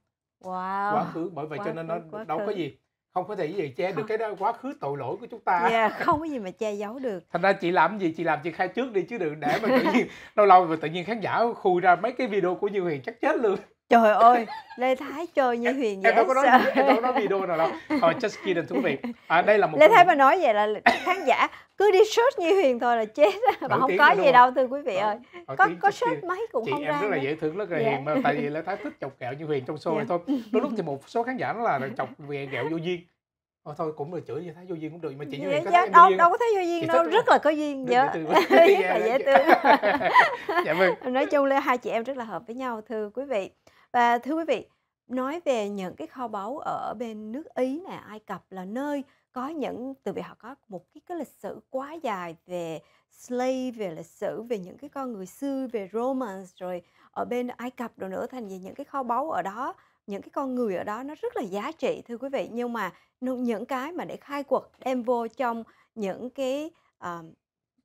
S1: wow. quá
S4: khứ bởi vậy quá cho nên nó đâu có gì không có thể gì che được cái đó quá khứ tội lỗi của chúng ta yeah, dạ,
S1: không có gì mà che giấu được
S4: thành ra chị làm gì chị làm chị khai trước đi chứ đừng để mà tự nhiên lâu lâu mà tự nhiên khán giả khui ra mấy cái video của như huyền chắc chết luôn Trời ơi,
S1: Lê Thái chơi như huyền vậy. Em đâu có nói gì, em đâu có nói video nào đâu.
S4: Ờ, just kidding thú vị. À, đây là một Lê Thái mà
S1: nói vậy là khán giả cứ đi search như huyền thôi là chết. Mà không có gì đâu thưa quý vị ờ, ơi. có có search mấy cũng Chị không em ra rất là dễ
S4: thương, rất là dạ. hiền. Mà, tại vì Lê Thái thích chọc kẹo như huyền trong show yeah. Dạ. này thôi. Đôi lúc thì một số khán giả nó là [laughs] chọc về kẹo vô duyên. Ờ, thôi cũng được chửi như thái vô duyên cũng được mà chị như vậy dạ, dạ đâu đâu có thấy vô duyên đâu rất là
S1: có duyên nhớ rất là dễ [laughs] [laughs] thương dạ vâng nói chung là hai chị em rất là hợp với nhau thưa quý vị và thưa quý vị, nói về những cái kho báu ở bên nước Ý nè, Ai Cập là nơi có những từ vì họ có một cái, cái lịch sử quá dài về slave về lịch sử về những cái con người xưa về romance rồi ở bên Ai Cập rồi nữa thành vì những cái kho báu ở đó những cái con người ở đó nó rất là giá trị thưa quý vị nhưng mà những cái mà để khai quật đem vô trong những cái uh,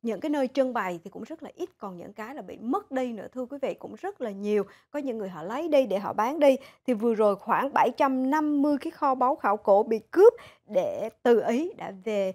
S1: những cái nơi trưng bày thì cũng rất là ít còn những cái là bị mất đi nữa thưa quý vị cũng rất là nhiều có những người họ lấy đi để họ bán đi thì vừa rồi khoảng 750 cái kho báu khảo cổ bị cướp để từ Ý đã về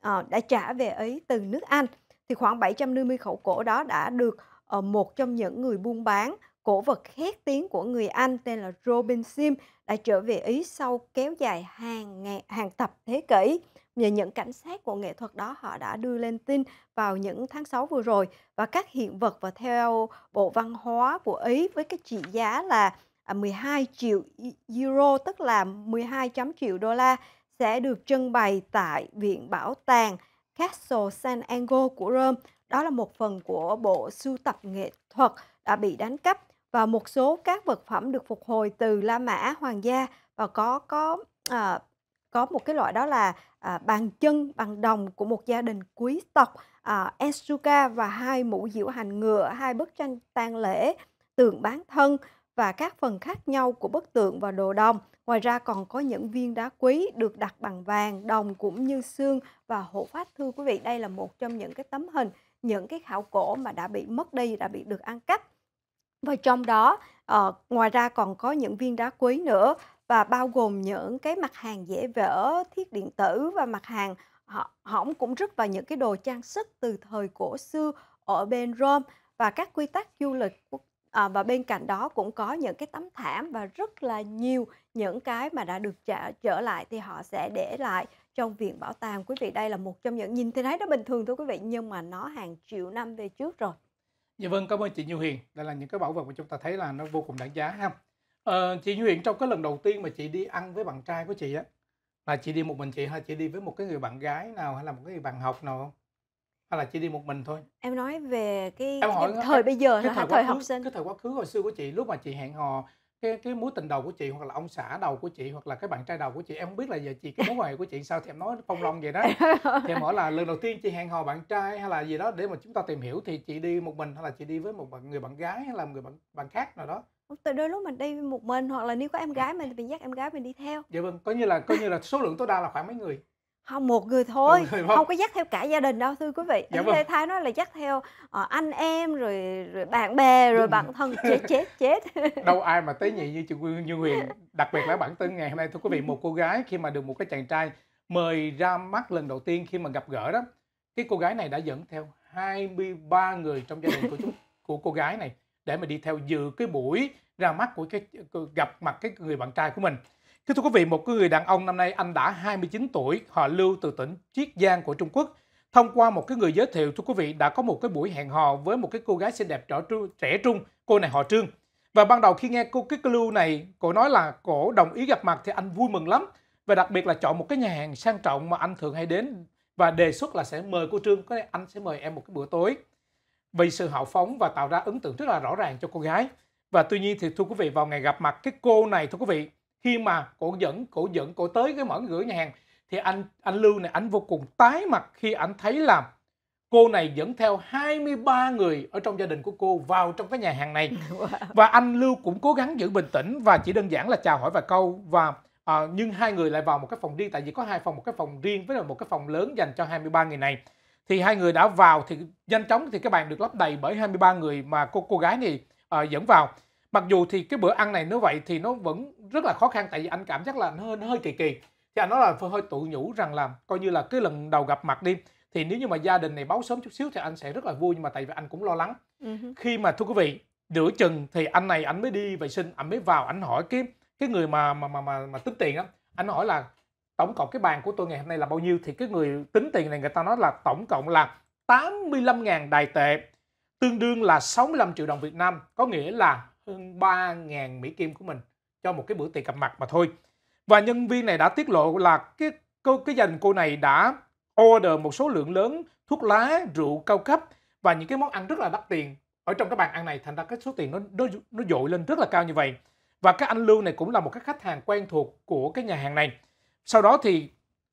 S1: à, đã trả về Ý từ nước Anh thì khoảng 750 khẩu cổ đó đã được uh, một trong những người buôn bán cổ vật khét tiếng của người Anh tên là Robin Sim đã trở về Ý sau kéo dài hàng ngày, hàng tập thế kỷ những cảnh sát của nghệ thuật đó họ đã đưa lên tin vào những tháng 6 vừa rồi và các hiện vật và theo Bộ Văn hóa của Ý với cái trị giá là 12 à, triệu euro tức là 12 triệu đô la sẽ được trưng bày tại Viện Bảo tàng Castle San Angelo của Rome. Đó là một phần của bộ sưu tập nghệ thuật đã bị đánh cắp và một số các vật phẩm được phục hồi từ La Mã Hoàng gia và có có à, có một cái loại đó là à, bàn chân bằng đồng của một gia đình quý tộc à, Esuka và hai mũ diễu hành ngựa, hai bức tranh tang lễ, tượng bán thân và các phần khác nhau của bức tượng và đồ đồng. Ngoài ra còn có những viên đá quý được đặt bằng vàng, đồng cũng như xương và hộ phát. Thưa quý vị, đây là một trong những cái tấm hình, những cái khảo cổ mà đã bị mất đi, đã bị được ăn cắp. Và trong đó, uh, ngoài ra còn có những viên đá quý nữa và bao gồm những cái mặt hàng dễ vỡ, thiết điện tử và mặt hàng hỏng cũng rất vào những cái đồ trang sức từ thời cổ xưa ở bên Rome và các quy tắc du lịch à, và bên cạnh đó cũng có những cái tấm thảm và rất là nhiều những cái mà đã được trả trở lại thì họ sẽ để lại trong viện bảo tàng quý vị đây là một trong những nhìn thì thấy nó bình thường thôi quý vị nhưng mà nó hàng triệu năm về trước rồi
S4: dạ vâng cảm ơn chị Như Hiền đây là những cái bảo vật mà chúng ta thấy là nó vô cùng đáng giá ha Ờ, chị Huyền trong cái lần đầu tiên mà chị đi ăn với bạn trai của chị á, là chị đi một mình chị hay chị đi với một cái người bạn gái nào hay là một cái người bạn học nào không? Hay là chị đi một mình thôi?
S1: Em nói về cái Em hỏi cái thời bây giờ cái hả? thời, quá Thời khứ, học
S4: sinh. cái thời quá khứ hồi xưa của chị lúc mà chị hẹn hò cái cái mối tình đầu của chị hoặc là ông xã đầu của chị hoặc là cái bạn trai đầu của chị em không biết là giờ chị cái mối quan hệ của chị sao thì em nói phong long vậy đó thì em hỏi [laughs] là lần đầu tiên chị hẹn hò bạn trai hay là gì đó để mà chúng ta tìm hiểu thì chị đi một mình hay là chị đi với một người bạn gái hay là một người bạn bạn khác nào đó
S1: từ đôi lúc mình đi một mình hoặc là nếu có em gái mình thì mình dắt em gái mình đi theo.
S4: Dạ vâng, có như là có như là số lượng tối đa là khoảng mấy người? không một người thôi một người không? không có
S1: dắt theo cả gia đình đâu thưa quý vị dạ vâng. thay thái nói là dắt theo uh, anh em rồi, rồi bạn bè rồi bạn thân dạ chết chết chết vâng. đâu
S4: ai mà tế nhị như chị quyên như huyền đặc biệt là bản thân ngày hôm nay thưa quý vị ừ. một cô gái khi mà được một cái chàng trai mời ra mắt lần đầu tiên khi mà gặp gỡ đó cái cô gái này đã dẫn theo 23 người trong gia đình của chúng của cô gái này để mà đi theo dự cái buổi ra mắt của cái gặp mặt cái người bạn trai của mình. Thưa thưa quý vị, một cái người đàn ông năm nay anh đã 29 tuổi, họ Lưu từ tỉnh Chiết Giang của Trung Quốc. Thông qua một cái người giới thiệu thưa quý vị đã có một cái buổi hẹn hò với một cái cô gái xinh đẹp trẻ trung, cô này họ Trương. Và ban đầu khi nghe cô cái Lưu này, cô nói là cổ đồng ý gặp mặt thì anh vui mừng lắm. Và đặc biệt là chọn một cái nhà hàng sang trọng mà anh thường hay đến và đề xuất là sẽ mời cô Trương, có anh sẽ mời em một cái bữa tối vì sự hào phóng và tạo ra ấn tượng rất là rõ ràng cho cô gái. Và tuy nhiên thì thưa quý vị vào ngày gặp mặt cái cô này thưa quý vị khi mà cổ dẫn cổ dẫn cổ tới cái mở cửa nhà hàng thì anh anh Lưu này anh vô cùng tái mặt khi anh thấy là cô này dẫn theo 23 người ở trong gia đình của cô vào trong cái nhà hàng này [laughs] và anh Lưu cũng cố gắng giữ bình tĩnh và chỉ đơn giản là chào hỏi vài câu và à, nhưng hai người lại vào một cái phòng riêng tại vì có hai phòng một cái phòng riêng với một cái phòng lớn dành cho 23 người này thì hai người đã vào thì nhanh chóng thì cái bàn được lấp đầy bởi 23 người mà cô cô gái này uh, dẫn vào mặc dù thì cái bữa ăn này nếu vậy thì nó vẫn rất là khó khăn tại vì anh cảm giác là nó, hơi nó hơi kỳ kỳ thì anh nói là hơi tự nhủ rằng là coi như là cái lần đầu gặp mặt đi thì nếu như mà gia đình này báo sớm chút xíu thì anh sẽ rất là vui nhưng mà tại vì anh cũng lo lắng uh-huh. khi mà thưa quý vị nửa chừng thì anh này anh mới đi vệ sinh anh mới vào anh hỏi cái cái người mà mà mà mà, mà tính tiền á anh hỏi là tổng cộng cái bàn của tôi ngày hôm nay là bao nhiêu thì cái người tính tiền này người ta nói là tổng cộng là 85.000 đài tệ tương đương là 65 triệu đồng Việt Nam có nghĩa là hơn 3.000 Mỹ Kim của mình cho một cái bữa tiệc gặp mặt mà thôi và nhân viên này đã tiết lộ là cái cô cái dành cô này đã order một số lượng lớn thuốc lá rượu cao cấp và những cái món ăn rất là đắt tiền ở trong cái bàn ăn này thành ra cái số tiền nó nó nó dội lên rất là cao như vậy và cái anh lưu này cũng là một cái khách hàng quen thuộc của cái nhà hàng này sau đó thì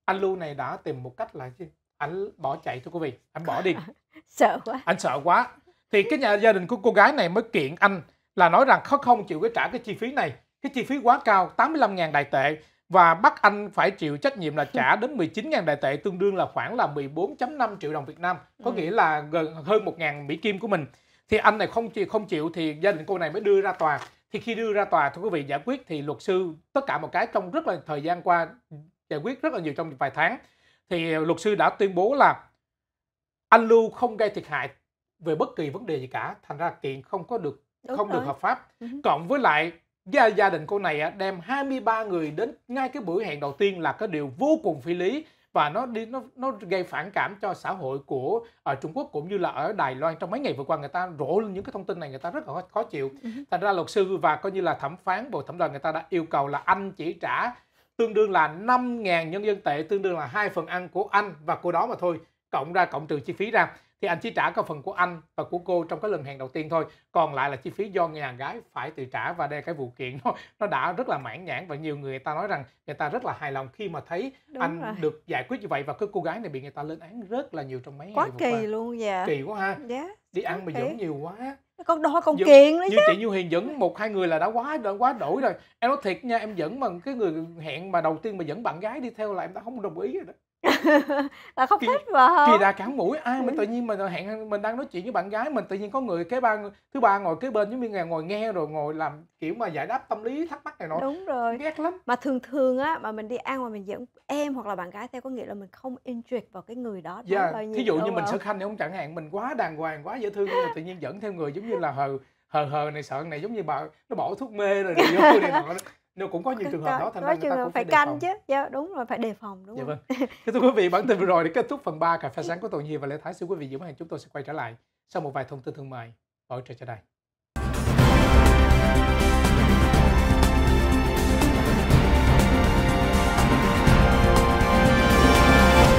S4: anh lưu này đã tìm một cách là gì anh bỏ chạy thưa quý vị anh bỏ đi
S1: [laughs] sợ quá
S4: anh sợ quá thì cái nhà gia đình của cô gái này mới kiện anh là nói rằng khó không chịu cái trả cái chi phí này cái chi phí quá cao 85.000 đại tệ và bắt anh phải chịu trách nhiệm là trả đến 19.000 đại tệ tương đương là khoảng là 14.5 triệu đồng Việt Nam có ừ. nghĩa là gần hơn 1.000 Mỹ Kim của mình thì anh này không chịu không chịu thì gia đình cô này mới đưa ra tòa thì khi đưa ra tòa thưa quý vị giải quyết thì luật sư tất cả một cái trong rất là thời gian qua giải quyết rất là nhiều trong vài tháng thì ờ, luật sư đã tuyên bố là anh Lưu không gây thiệt hại về bất kỳ vấn đề gì cả thành ra kiện không có được Đúng không rồi. được hợp pháp ừ cộng với lại gia gia đình cô này đem 23 người đến ngay cái buổi hẹn đầu tiên là cái điều vô cùng phi lý và nó đi nó nó gây phản cảm cho xã hội của ở ờ, Trung Quốc cũng như là ở Đài Loan trong mấy ngày vừa qua người ta rổ lên những cái thông tin này người ta rất là khó, khó chịu ừ thành ra luật sư và coi như là thẩm phán bộ thẩm đoàn người ta đã yêu cầu là anh chỉ trả tương đương là 5.000 nhân dân tệ tương đương là hai phần ăn của anh và cô đó mà thôi cộng ra cộng trừ chi phí ra thì anh chỉ trả có phần của anh và của cô trong cái lần hẹn đầu tiên thôi còn lại là chi phí do nhà gái phải tự trả và đây cái vụ kiện nó [laughs] nó đã rất là mãn nhãn và nhiều người ta nói rằng người ta rất là hài lòng khi mà thấy Đúng anh rồi. được giải quyết như vậy và cái cô gái này bị người ta lên án rất là nhiều trong mấy quá kỳ qua.
S1: luôn dạ kỳ quá ha dạ,
S4: đi ăn mà dẫn nhiều
S1: quá
S5: con đo con dẫn, kiện đấy như chứ. chị như
S4: hiền dẫn một hai người là đã quá đã quá đổi rồi em nói thiệt nha em dẫn mà cái người hẹn mà đầu tiên mà dẫn bạn gái đi theo là em đã không đồng ý rồi đó [laughs] là không kỳ, thích mà không? kỳ đà cắn mũi ai mà tự nhiên mình hẹn mình đang nói chuyện với bạn gái mình tự nhiên có người cái ba thứ ba ngồi kế bên giống như ngày ngồi nghe rồi ngồi làm kiểu mà giải đáp tâm lý thắc mắc này nọ đúng
S1: rồi ghét lắm mà thường thường á mà mình đi ăn mà mình dẫn em hoặc là bạn gái theo có nghĩa là mình không interest vào cái người đó yeah, thí dụ như mình sơ khanh
S4: không chẳng hạn mình quá đàng hoàng quá dễ thương nhưng mà tự nhiên dẫn theo người giống như là hờ hờ hờ này sợ này giống như bà nó bỏ thuốc mê rồi, rồi vô này nọ nó cũng có nhiều trường hợp đó thành ra người ta cũng phải, phải canh chứ
S1: dạ đúng rồi phải đề phòng đúng dạ, không
S4: vâng. Thế thưa quý vị bản tin vừa [laughs] rồi để kết thúc phần 3 cà phê sáng của tội nhi và lê thái xin quý vị giữ hàng chúng tôi sẽ quay trở lại sau một vài thông tin thương mại bảo trợ cho đây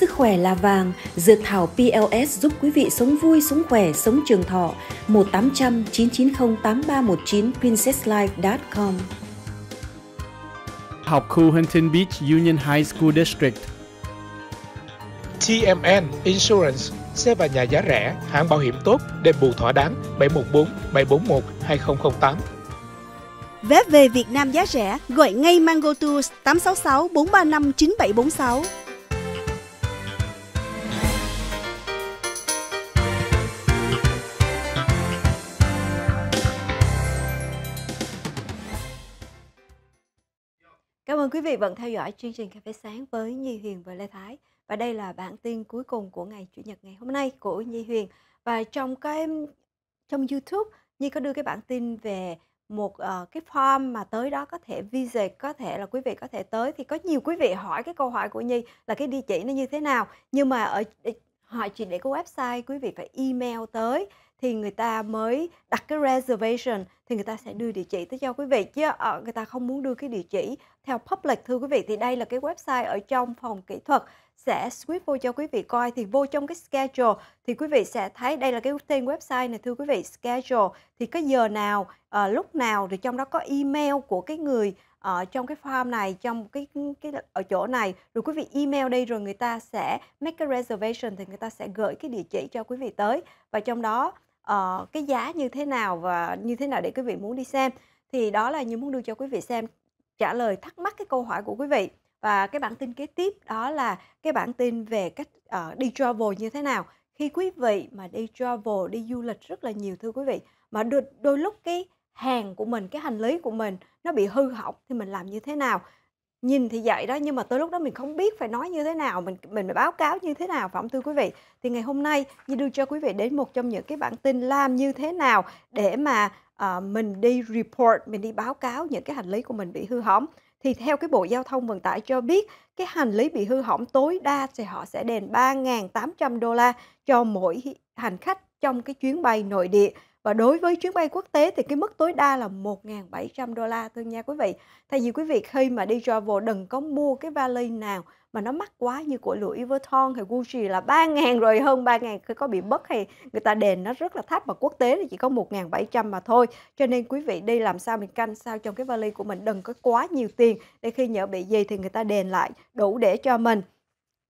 S5: Sức khỏe là vàng, dược thảo PLS giúp quý vị sống vui, sống khỏe, sống trường thọ. 1800 990 8319 princesslife.com
S4: Học khu Huntington Beach Union High School District TMN Insurance, xe và nhà giá rẻ, hãng bảo hiểm tốt, đền bù thỏa đáng 714 741 2008.
S2: Vé về Việt Nam giá rẻ, gọi ngay Mango Tours 866 435 9746.
S1: ơn quý vị vẫn theo dõi chương trình Cà phê sáng với Nhi Huyền và Lê Thái. Và đây là bản tin cuối cùng của ngày Chủ nhật ngày hôm nay của Nhi Huyền. Và trong cái trong YouTube, Nhi có đưa cái bản tin về một uh, cái form mà tới đó có thể visit, có thể là quý vị có thể tới thì có nhiều quý vị hỏi cái câu hỏi của Nhi là cái địa chỉ nó như thế nào. Nhưng mà ở họ chỉ để cái website quý vị phải email tới thì người ta mới đặt cái reservation thì người ta sẽ đưa địa chỉ tới cho quý vị chứ ở ờ, người ta không muốn đưa cái địa chỉ theo public thưa quý vị thì đây là cái website ở trong phòng kỹ thuật sẽ swipe vô cho quý vị coi thì vô trong cái schedule thì quý vị sẽ thấy đây là cái tên website này thưa quý vị schedule thì cái giờ nào uh, lúc nào thì trong đó có email của cái người ở trong cái form này trong cái cái ở chỗ này rồi quý vị email đây rồi người ta sẽ make a reservation thì người ta sẽ gửi cái địa chỉ cho quý vị tới và trong đó Ờ, cái giá như thế nào và như thế nào để quý vị muốn đi xem thì đó là như muốn đưa cho quý vị xem trả lời thắc mắc cái câu hỏi của quý vị và cái bản tin kế tiếp đó là cái bản tin về cách uh, đi travel như thế nào khi quý vị mà đi travel đi du lịch rất là nhiều thưa quý vị mà đôi, đôi lúc cái hàng của mình cái hành lý của mình nó bị hư hỏng thì mình làm như thế nào nhìn thì vậy đó nhưng mà tới lúc đó mình không biết phải nói như thế nào mình mình phải báo cáo như thế nào phẩm không thưa quý vị thì ngày hôm nay như đưa cho quý vị đến một trong những cái bản tin làm như thế nào để mà uh, mình đi report mình đi báo cáo những cái hành lý của mình bị hư hỏng thì theo cái Bộ Giao thông Vận tải cho biết cái hành lý bị hư hỏng tối đa thì họ sẽ đền 3.800 đô la cho mỗi hành khách trong cái chuyến bay nội địa và đối với chuyến bay quốc tế thì cái mức tối đa là 1.700 đô la thôi nha quý vị. Thay vì quý vị khi mà đi travel đừng có mua cái vali nào mà nó mắc quá như của Louis Vuitton hay Gucci là 3.000 rồi hơn 3.000 khi có bị bất hay người ta đền nó rất là thấp mà quốc tế thì chỉ có 1.700 mà thôi. Cho nên quý vị đi làm sao mình canh sao trong cái vali của mình đừng có quá nhiều tiền để khi nhỡ bị gì thì người ta đền lại đủ để cho mình.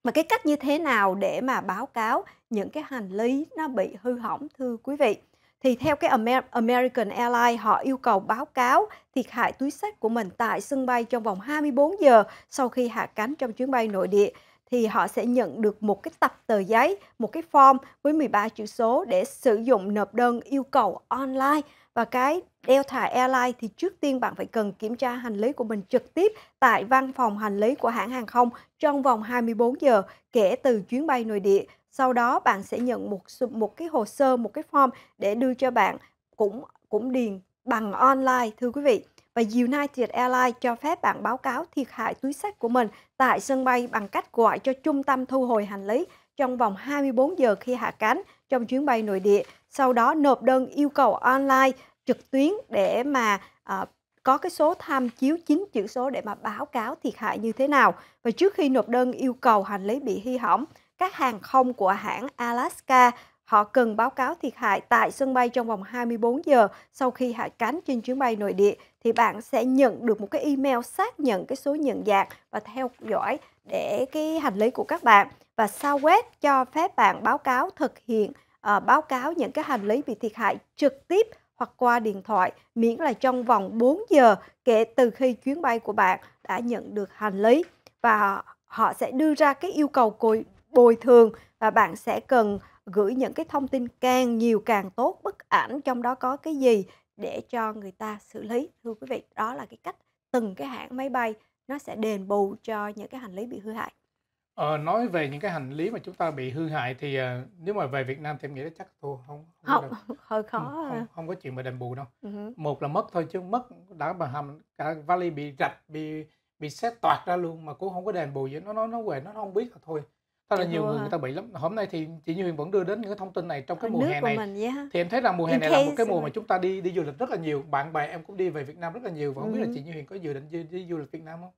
S1: Mà cái cách như thế nào để mà báo cáo những cái hành lý nó bị hư hỏng thưa quý vị? thì theo cái American Airlines họ yêu cầu báo cáo thiệt hại túi sách của mình tại sân bay trong vòng 24 giờ sau khi hạ cánh trong chuyến bay nội địa thì họ sẽ nhận được một cái tập tờ giấy, một cái form với 13 chữ số để sử dụng nộp đơn yêu cầu online và cái Delta Airlines thì trước tiên bạn phải cần kiểm tra hành lý của mình trực tiếp tại văn phòng hành lý của hãng hàng không trong vòng 24 giờ kể từ chuyến bay nội địa sau đó bạn sẽ nhận một một cái hồ sơ một cái form để đưa cho bạn cũng cũng điền bằng online thưa quý vị và United Airlines cho phép bạn báo cáo thiệt hại túi sách của mình tại sân bay bằng cách gọi cho trung tâm thu hồi hành lý trong vòng 24 giờ khi hạ cánh trong chuyến bay nội địa, sau đó nộp đơn yêu cầu online trực tuyến để mà à, có cái số tham chiếu chính chữ số để mà báo cáo thiệt hại như thế nào. Và trước khi nộp đơn yêu cầu hành lý bị hư hỏng, các hàng không của hãng Alaska họ cần báo cáo thiệt hại tại sân bay trong vòng 24 giờ sau khi hạ cánh trên chuyến bay nội địa thì bạn sẽ nhận được một cái email xác nhận cái số nhận dạng và theo dõi để cái hành lý của các bạn và sao web cho phép bạn báo cáo thực hiện uh, báo cáo những cái hành lý bị thiệt hại trực tiếp hoặc qua điện thoại miễn là trong vòng 4 giờ kể từ khi chuyến bay của bạn đã nhận được hành lý và họ sẽ đưa ra cái yêu cầu bồi thường và bạn sẽ cần gửi những cái thông tin càng nhiều càng tốt bức ảnh trong đó có cái gì để cho người ta xử lý thưa quý vị đó là cái cách từng cái hãng máy bay nó sẽ đền bù cho những cái hành lý bị hư hại
S4: Ờ, nói về những cái hành lý mà chúng ta bị hư hại thì uh, nếu mà về Việt Nam thì em nghĩ là chắc thua không
S1: không, không [laughs] hơi
S4: khó không, ừ, không, không có chuyện mà đền bù đâu uh-huh. một là mất thôi chứ mất đã mà hầm cả vali bị rạch bị bị xét toạc ra luôn mà cũng không có đền bù gì nó nó nó về nó không biết là thôi Thật là dạ nhiều người người ta bị lắm. Hôm nay thì chị Như Huyền vẫn đưa đến những cái thông tin này trong cái mùa hè này. Mình, yeah. Thì em thấy là mùa hè này là một cái mùa mà chúng ta đi đi du lịch rất là nhiều. Bạn bè em cũng đi về Việt Nam rất là nhiều và không ừ. biết là chị Như Huyền có dự định đi, đi du lịch Việt Nam không?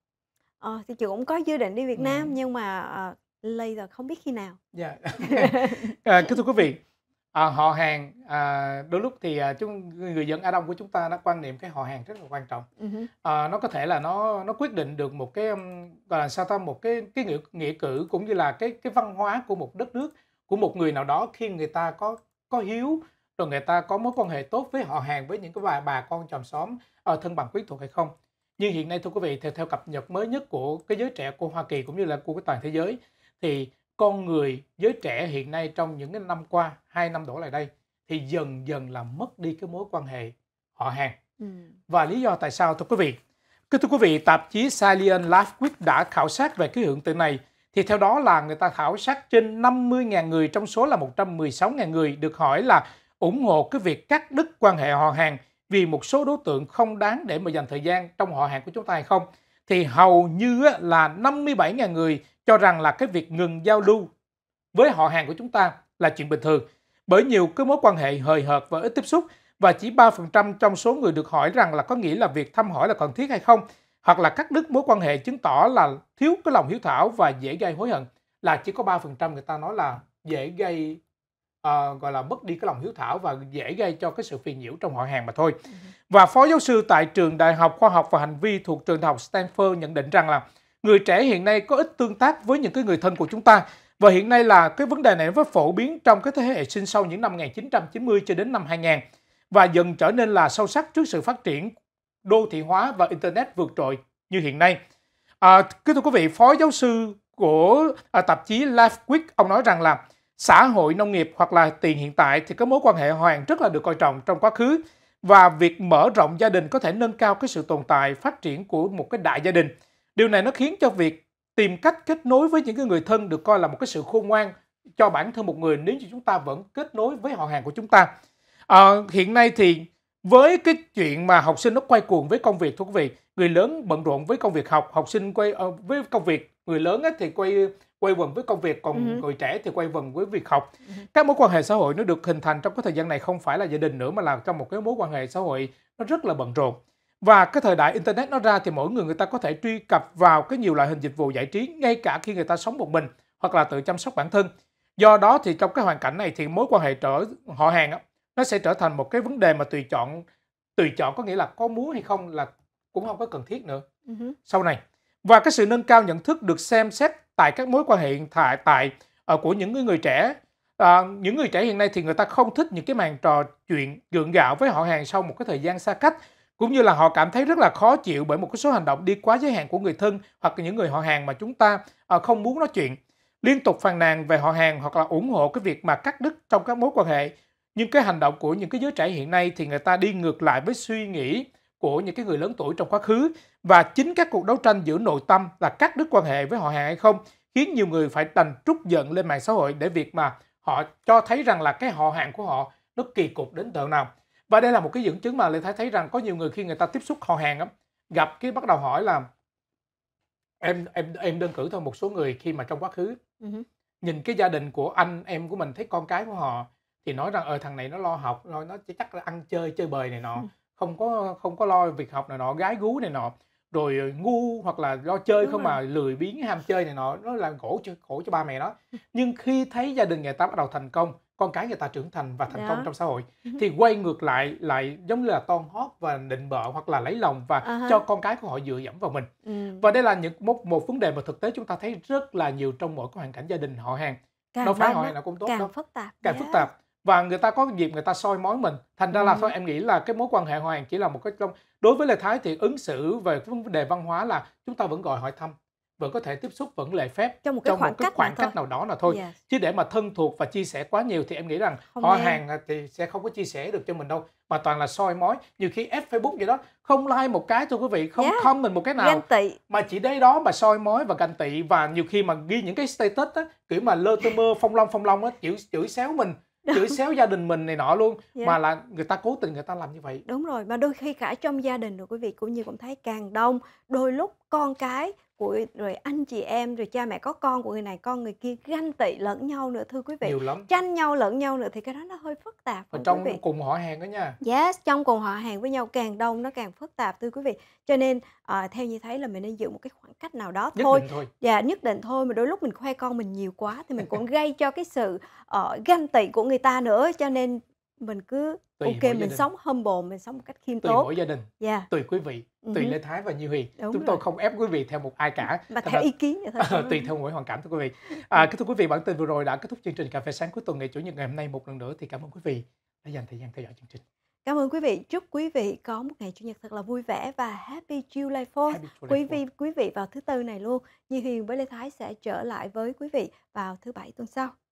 S1: Ờ, thì chị cũng có dự định đi Việt ừ. Nam nhưng mà uh, ờ, later không biết khi nào.
S4: Dạ. Yeah. [laughs] [laughs] à, thưa quý vị, à, họ hàng à, đôi lúc thì à, chúng người dân Á Đông của chúng ta nó quan niệm cái họ hàng rất là quan trọng uh-huh. à, nó có thể là nó nó quyết định được một cái gọi là sao ta một cái cái nghĩa nghĩa cử cũng như là cái cái văn hóa của một đất nước của một người nào đó khi người ta có có hiếu rồi người ta có mối quan hệ tốt với họ hàng với những cái bà bà con chòm xóm ở thân bằng quý thuộc hay không nhưng hiện nay thưa quý vị theo, theo cập nhật mới nhất của cái giới trẻ của Hoa Kỳ cũng như là của cái toàn thế giới thì con người giới trẻ hiện nay trong những cái năm qua hai năm đổ lại đây thì dần dần là mất đi cái mối quan hệ họ hàng ừ. và lý do tại sao thưa quý vị thưa quý vị tạp chí Salient Life Week đã khảo sát về cái hiện tượng này thì theo đó là người ta khảo sát trên 50.000 người trong số là 116.000 người được hỏi là ủng hộ cái việc cắt đứt quan hệ họ hàng vì một số đối tượng không đáng để mà dành thời gian trong họ hàng của chúng ta hay không thì hầu như là 57.000 người cho rằng là cái việc ngừng giao lưu với họ hàng của chúng ta là chuyện bình thường bởi nhiều cái mối quan hệ hời hợt và ít tiếp xúc và chỉ 3% trong số người được hỏi rằng là có nghĩa là việc thăm hỏi là cần thiết hay không hoặc là cắt đứt mối quan hệ chứng tỏ là thiếu cái lòng hiếu thảo và dễ gây hối hận là chỉ có 3% người ta nói là dễ gây uh, gọi là mất đi cái lòng hiếu thảo và dễ gây cho cái sự phiền nhiễu trong họ hàng mà thôi. Ừ và phó giáo sư tại trường Đại học Khoa học và Hành vi thuộc trường đại học Stanford nhận định rằng là người trẻ hiện nay có ít tương tác với những cái người thân của chúng ta. Và hiện nay là cái vấn đề này rất phổ biến trong cái thế hệ sinh sau những năm 1990 cho đến năm 2000 và dần trở nên là sâu sắc trước sự phát triển đô thị hóa và Internet vượt trội như hiện nay. À, kính thưa quý vị, Phó Giáo sư của à, tạp chí Life Week, ông nói rằng là xã hội nông nghiệp hoặc là tiền hiện tại thì có mối quan hệ hoàn rất là được coi trọng trong quá khứ và việc mở rộng gia đình có thể nâng cao cái sự tồn tại phát triển của một cái đại gia đình Điều này nó khiến cho việc tìm cách kết nối với những cái người thân được coi là một cái sự khôn ngoan cho bản thân một người nếu như chúng ta vẫn kết nối với họ hàng của chúng ta. À, hiện nay thì với cái chuyện mà học sinh nó quay cuồng với công việc thưa quý vị, người lớn bận rộn với công việc học, học sinh quay uh, với công việc, người lớn ấy thì quay quay vần với công việc còn ừ. người trẻ thì quay vần với việc học ừ. các mối quan hệ xã hội nó được hình thành trong cái thời gian này không phải là gia đình nữa mà là trong một cái mối quan hệ xã hội nó rất là bận rộn và cái thời đại Internet nó ra thì mỗi người người ta có thể truy cập vào cái nhiều loại hình dịch vụ giải trí ngay cả khi người ta sống một mình hoặc là tự chăm sóc bản thân. Do đó thì trong cái hoàn cảnh này thì mối quan hệ trở họ hàng nó sẽ trở thành một cái vấn đề mà tùy chọn tùy chọn có nghĩa là có muốn hay không là cũng không có cần thiết nữa uh-huh. sau này và cái sự nâng cao nhận thức được xem xét tại các mối quan hệ hiện tại tại ờ, ở của những người, người trẻ à, những người trẻ hiện nay thì người ta không thích những cái màn trò chuyện gượng gạo với họ hàng sau một cái thời gian xa cách cũng như là họ cảm thấy rất là khó chịu bởi một cái số hành động đi quá giới hạn của người thân hoặc những người họ hàng mà chúng ta ờ, không muốn nói chuyện liên tục phàn nàn về họ hàng hoặc là ủng hộ cái việc mà cắt đứt trong các mối quan hệ nhưng cái hành động của những cái giới trẻ hiện nay thì người ta đi ngược lại với suy nghĩ của những cái người lớn tuổi trong quá khứ và chính các cuộc đấu tranh giữa nội tâm là cắt đứt quan hệ với họ hàng hay không khiến nhiều người phải đành trút giận lên mạng xã hội để việc mà họ cho thấy rằng là cái họ hàng của họ nó kỳ cục đến độ nào và đây là một cái dẫn chứng mà lê thái thấy rằng có nhiều người khi người ta tiếp xúc họ hàng á gặp cái bắt đầu hỏi là em em em đơn cử thôi một số người khi mà trong quá khứ uh-huh. nhìn cái gia đình của anh em của mình thấy con cái của họ thì nói rằng ờ thằng này nó lo học rồi nó chắc là ăn chơi chơi bời này nọ uh-huh. không có không có lo việc học này nọ gái gú này nọ rồi ờ, ngu hoặc là lo chơi Đúng không rồi. mà lười biếng ham chơi này nọ nó làm khổ cho khổ cho ba mẹ nó ừ. nhưng khi thấy gia đình người ta bắt đầu thành công con cái người ta trưởng thành và thành Đó. công trong xã hội ừ thì quay ngược lại lại giống như là ton hót và định bợ hoặc là lấy lòng và uh-huh. cho con cái của họ dựa dẫm vào mình ừ. và đây là những một một vấn đề mà thực tế chúng ta thấy rất là nhiều trong mọi cái hoàn cảnh gia đình họ hàng càng đâu phải họ hàng nào cũng tốt càng đâu phức tạp càng yeah. phức tạp và người ta có dịp người ta soi mói mình thành ra là ừ. thôi em nghĩ là cái mối quan hệ họ hàng chỉ là một cái trong đối với lệ thái thì ứng xử về vấn đề văn hóa là chúng ta vẫn gọi hỏi thăm vẫn có thể tiếp xúc vẫn lệ phép trong một cái trong khoảng, một cái cách, khoảng cách, nào đó là thôi yes. chứ để mà thân thuộc và chia sẻ quá nhiều thì em nghĩ rằng không họ nên. hàng thì sẽ không có chia sẻ được cho mình đâu mà toàn là soi mói nhiều khi ép facebook vậy đó không like một cái thôi quý vị không yeah. không mình một cái nào ganh tị. mà chỉ đây đó mà soi mói và ganh tị và nhiều khi mà ghi những cái status á kiểu mà lơ tơ mơ [laughs] phong long phong long á chửi chửi xéo mình Đúng. chửi xéo gia đình mình này nọ luôn yeah. mà là người ta
S1: cố tình người ta làm như vậy đúng rồi mà đôi khi cả trong gia đình rồi quý vị cũng như cũng thấy càng đông đôi lúc con cái của rồi anh chị em rồi cha mẹ có con của người này con người kia ganh tị lẫn nhau nữa thưa quý vị nhiều lắm tranh nhau lẫn nhau nữa thì cái đó nó hơi phức tạp ở trong quý vị. cùng họ hàng đó nha yes trong cùng họ hàng với nhau càng đông nó càng phức tạp thưa quý vị cho nên à, theo như thấy là mình nên giữ một cái khoảng cách nào đó nhất thôi, thôi. dạ nhất định thôi mà đôi lúc mình khoe con mình nhiều quá thì mình cũng gây cho cái sự uh, ganh tị của người ta nữa cho nên mình cứ tùy ok mình đình. sống humble mình sống một cách khiêm tùy tốt mỗi gia đình yeah. Dạ.
S4: tùy quý vị ừ tùy uh-huh. lê thái và như huyền Đúng chúng rồi. tôi không ép quý vị theo một ai cả mà theo là... ý kiến vậy thôi [laughs] tùy ừ. theo mỗi hoàn cảnh thưa quý vị ừ. à, kính thưa quý vị bản tin vừa rồi đã kết thúc chương trình cà phê sáng cuối tuần ngày chủ nhật ngày hôm nay một lần nữa thì cảm ơn quý vị đã dành thời gian theo dõi chương trình
S1: Cảm ơn quý vị, chúc quý vị có một ngày chủ nhật thật là vui vẻ và happy July 4th. quý vị quý vị vào thứ tư này luôn. Như Huyền với Lê Thái sẽ trở lại với quý vị vào thứ bảy tuần sau.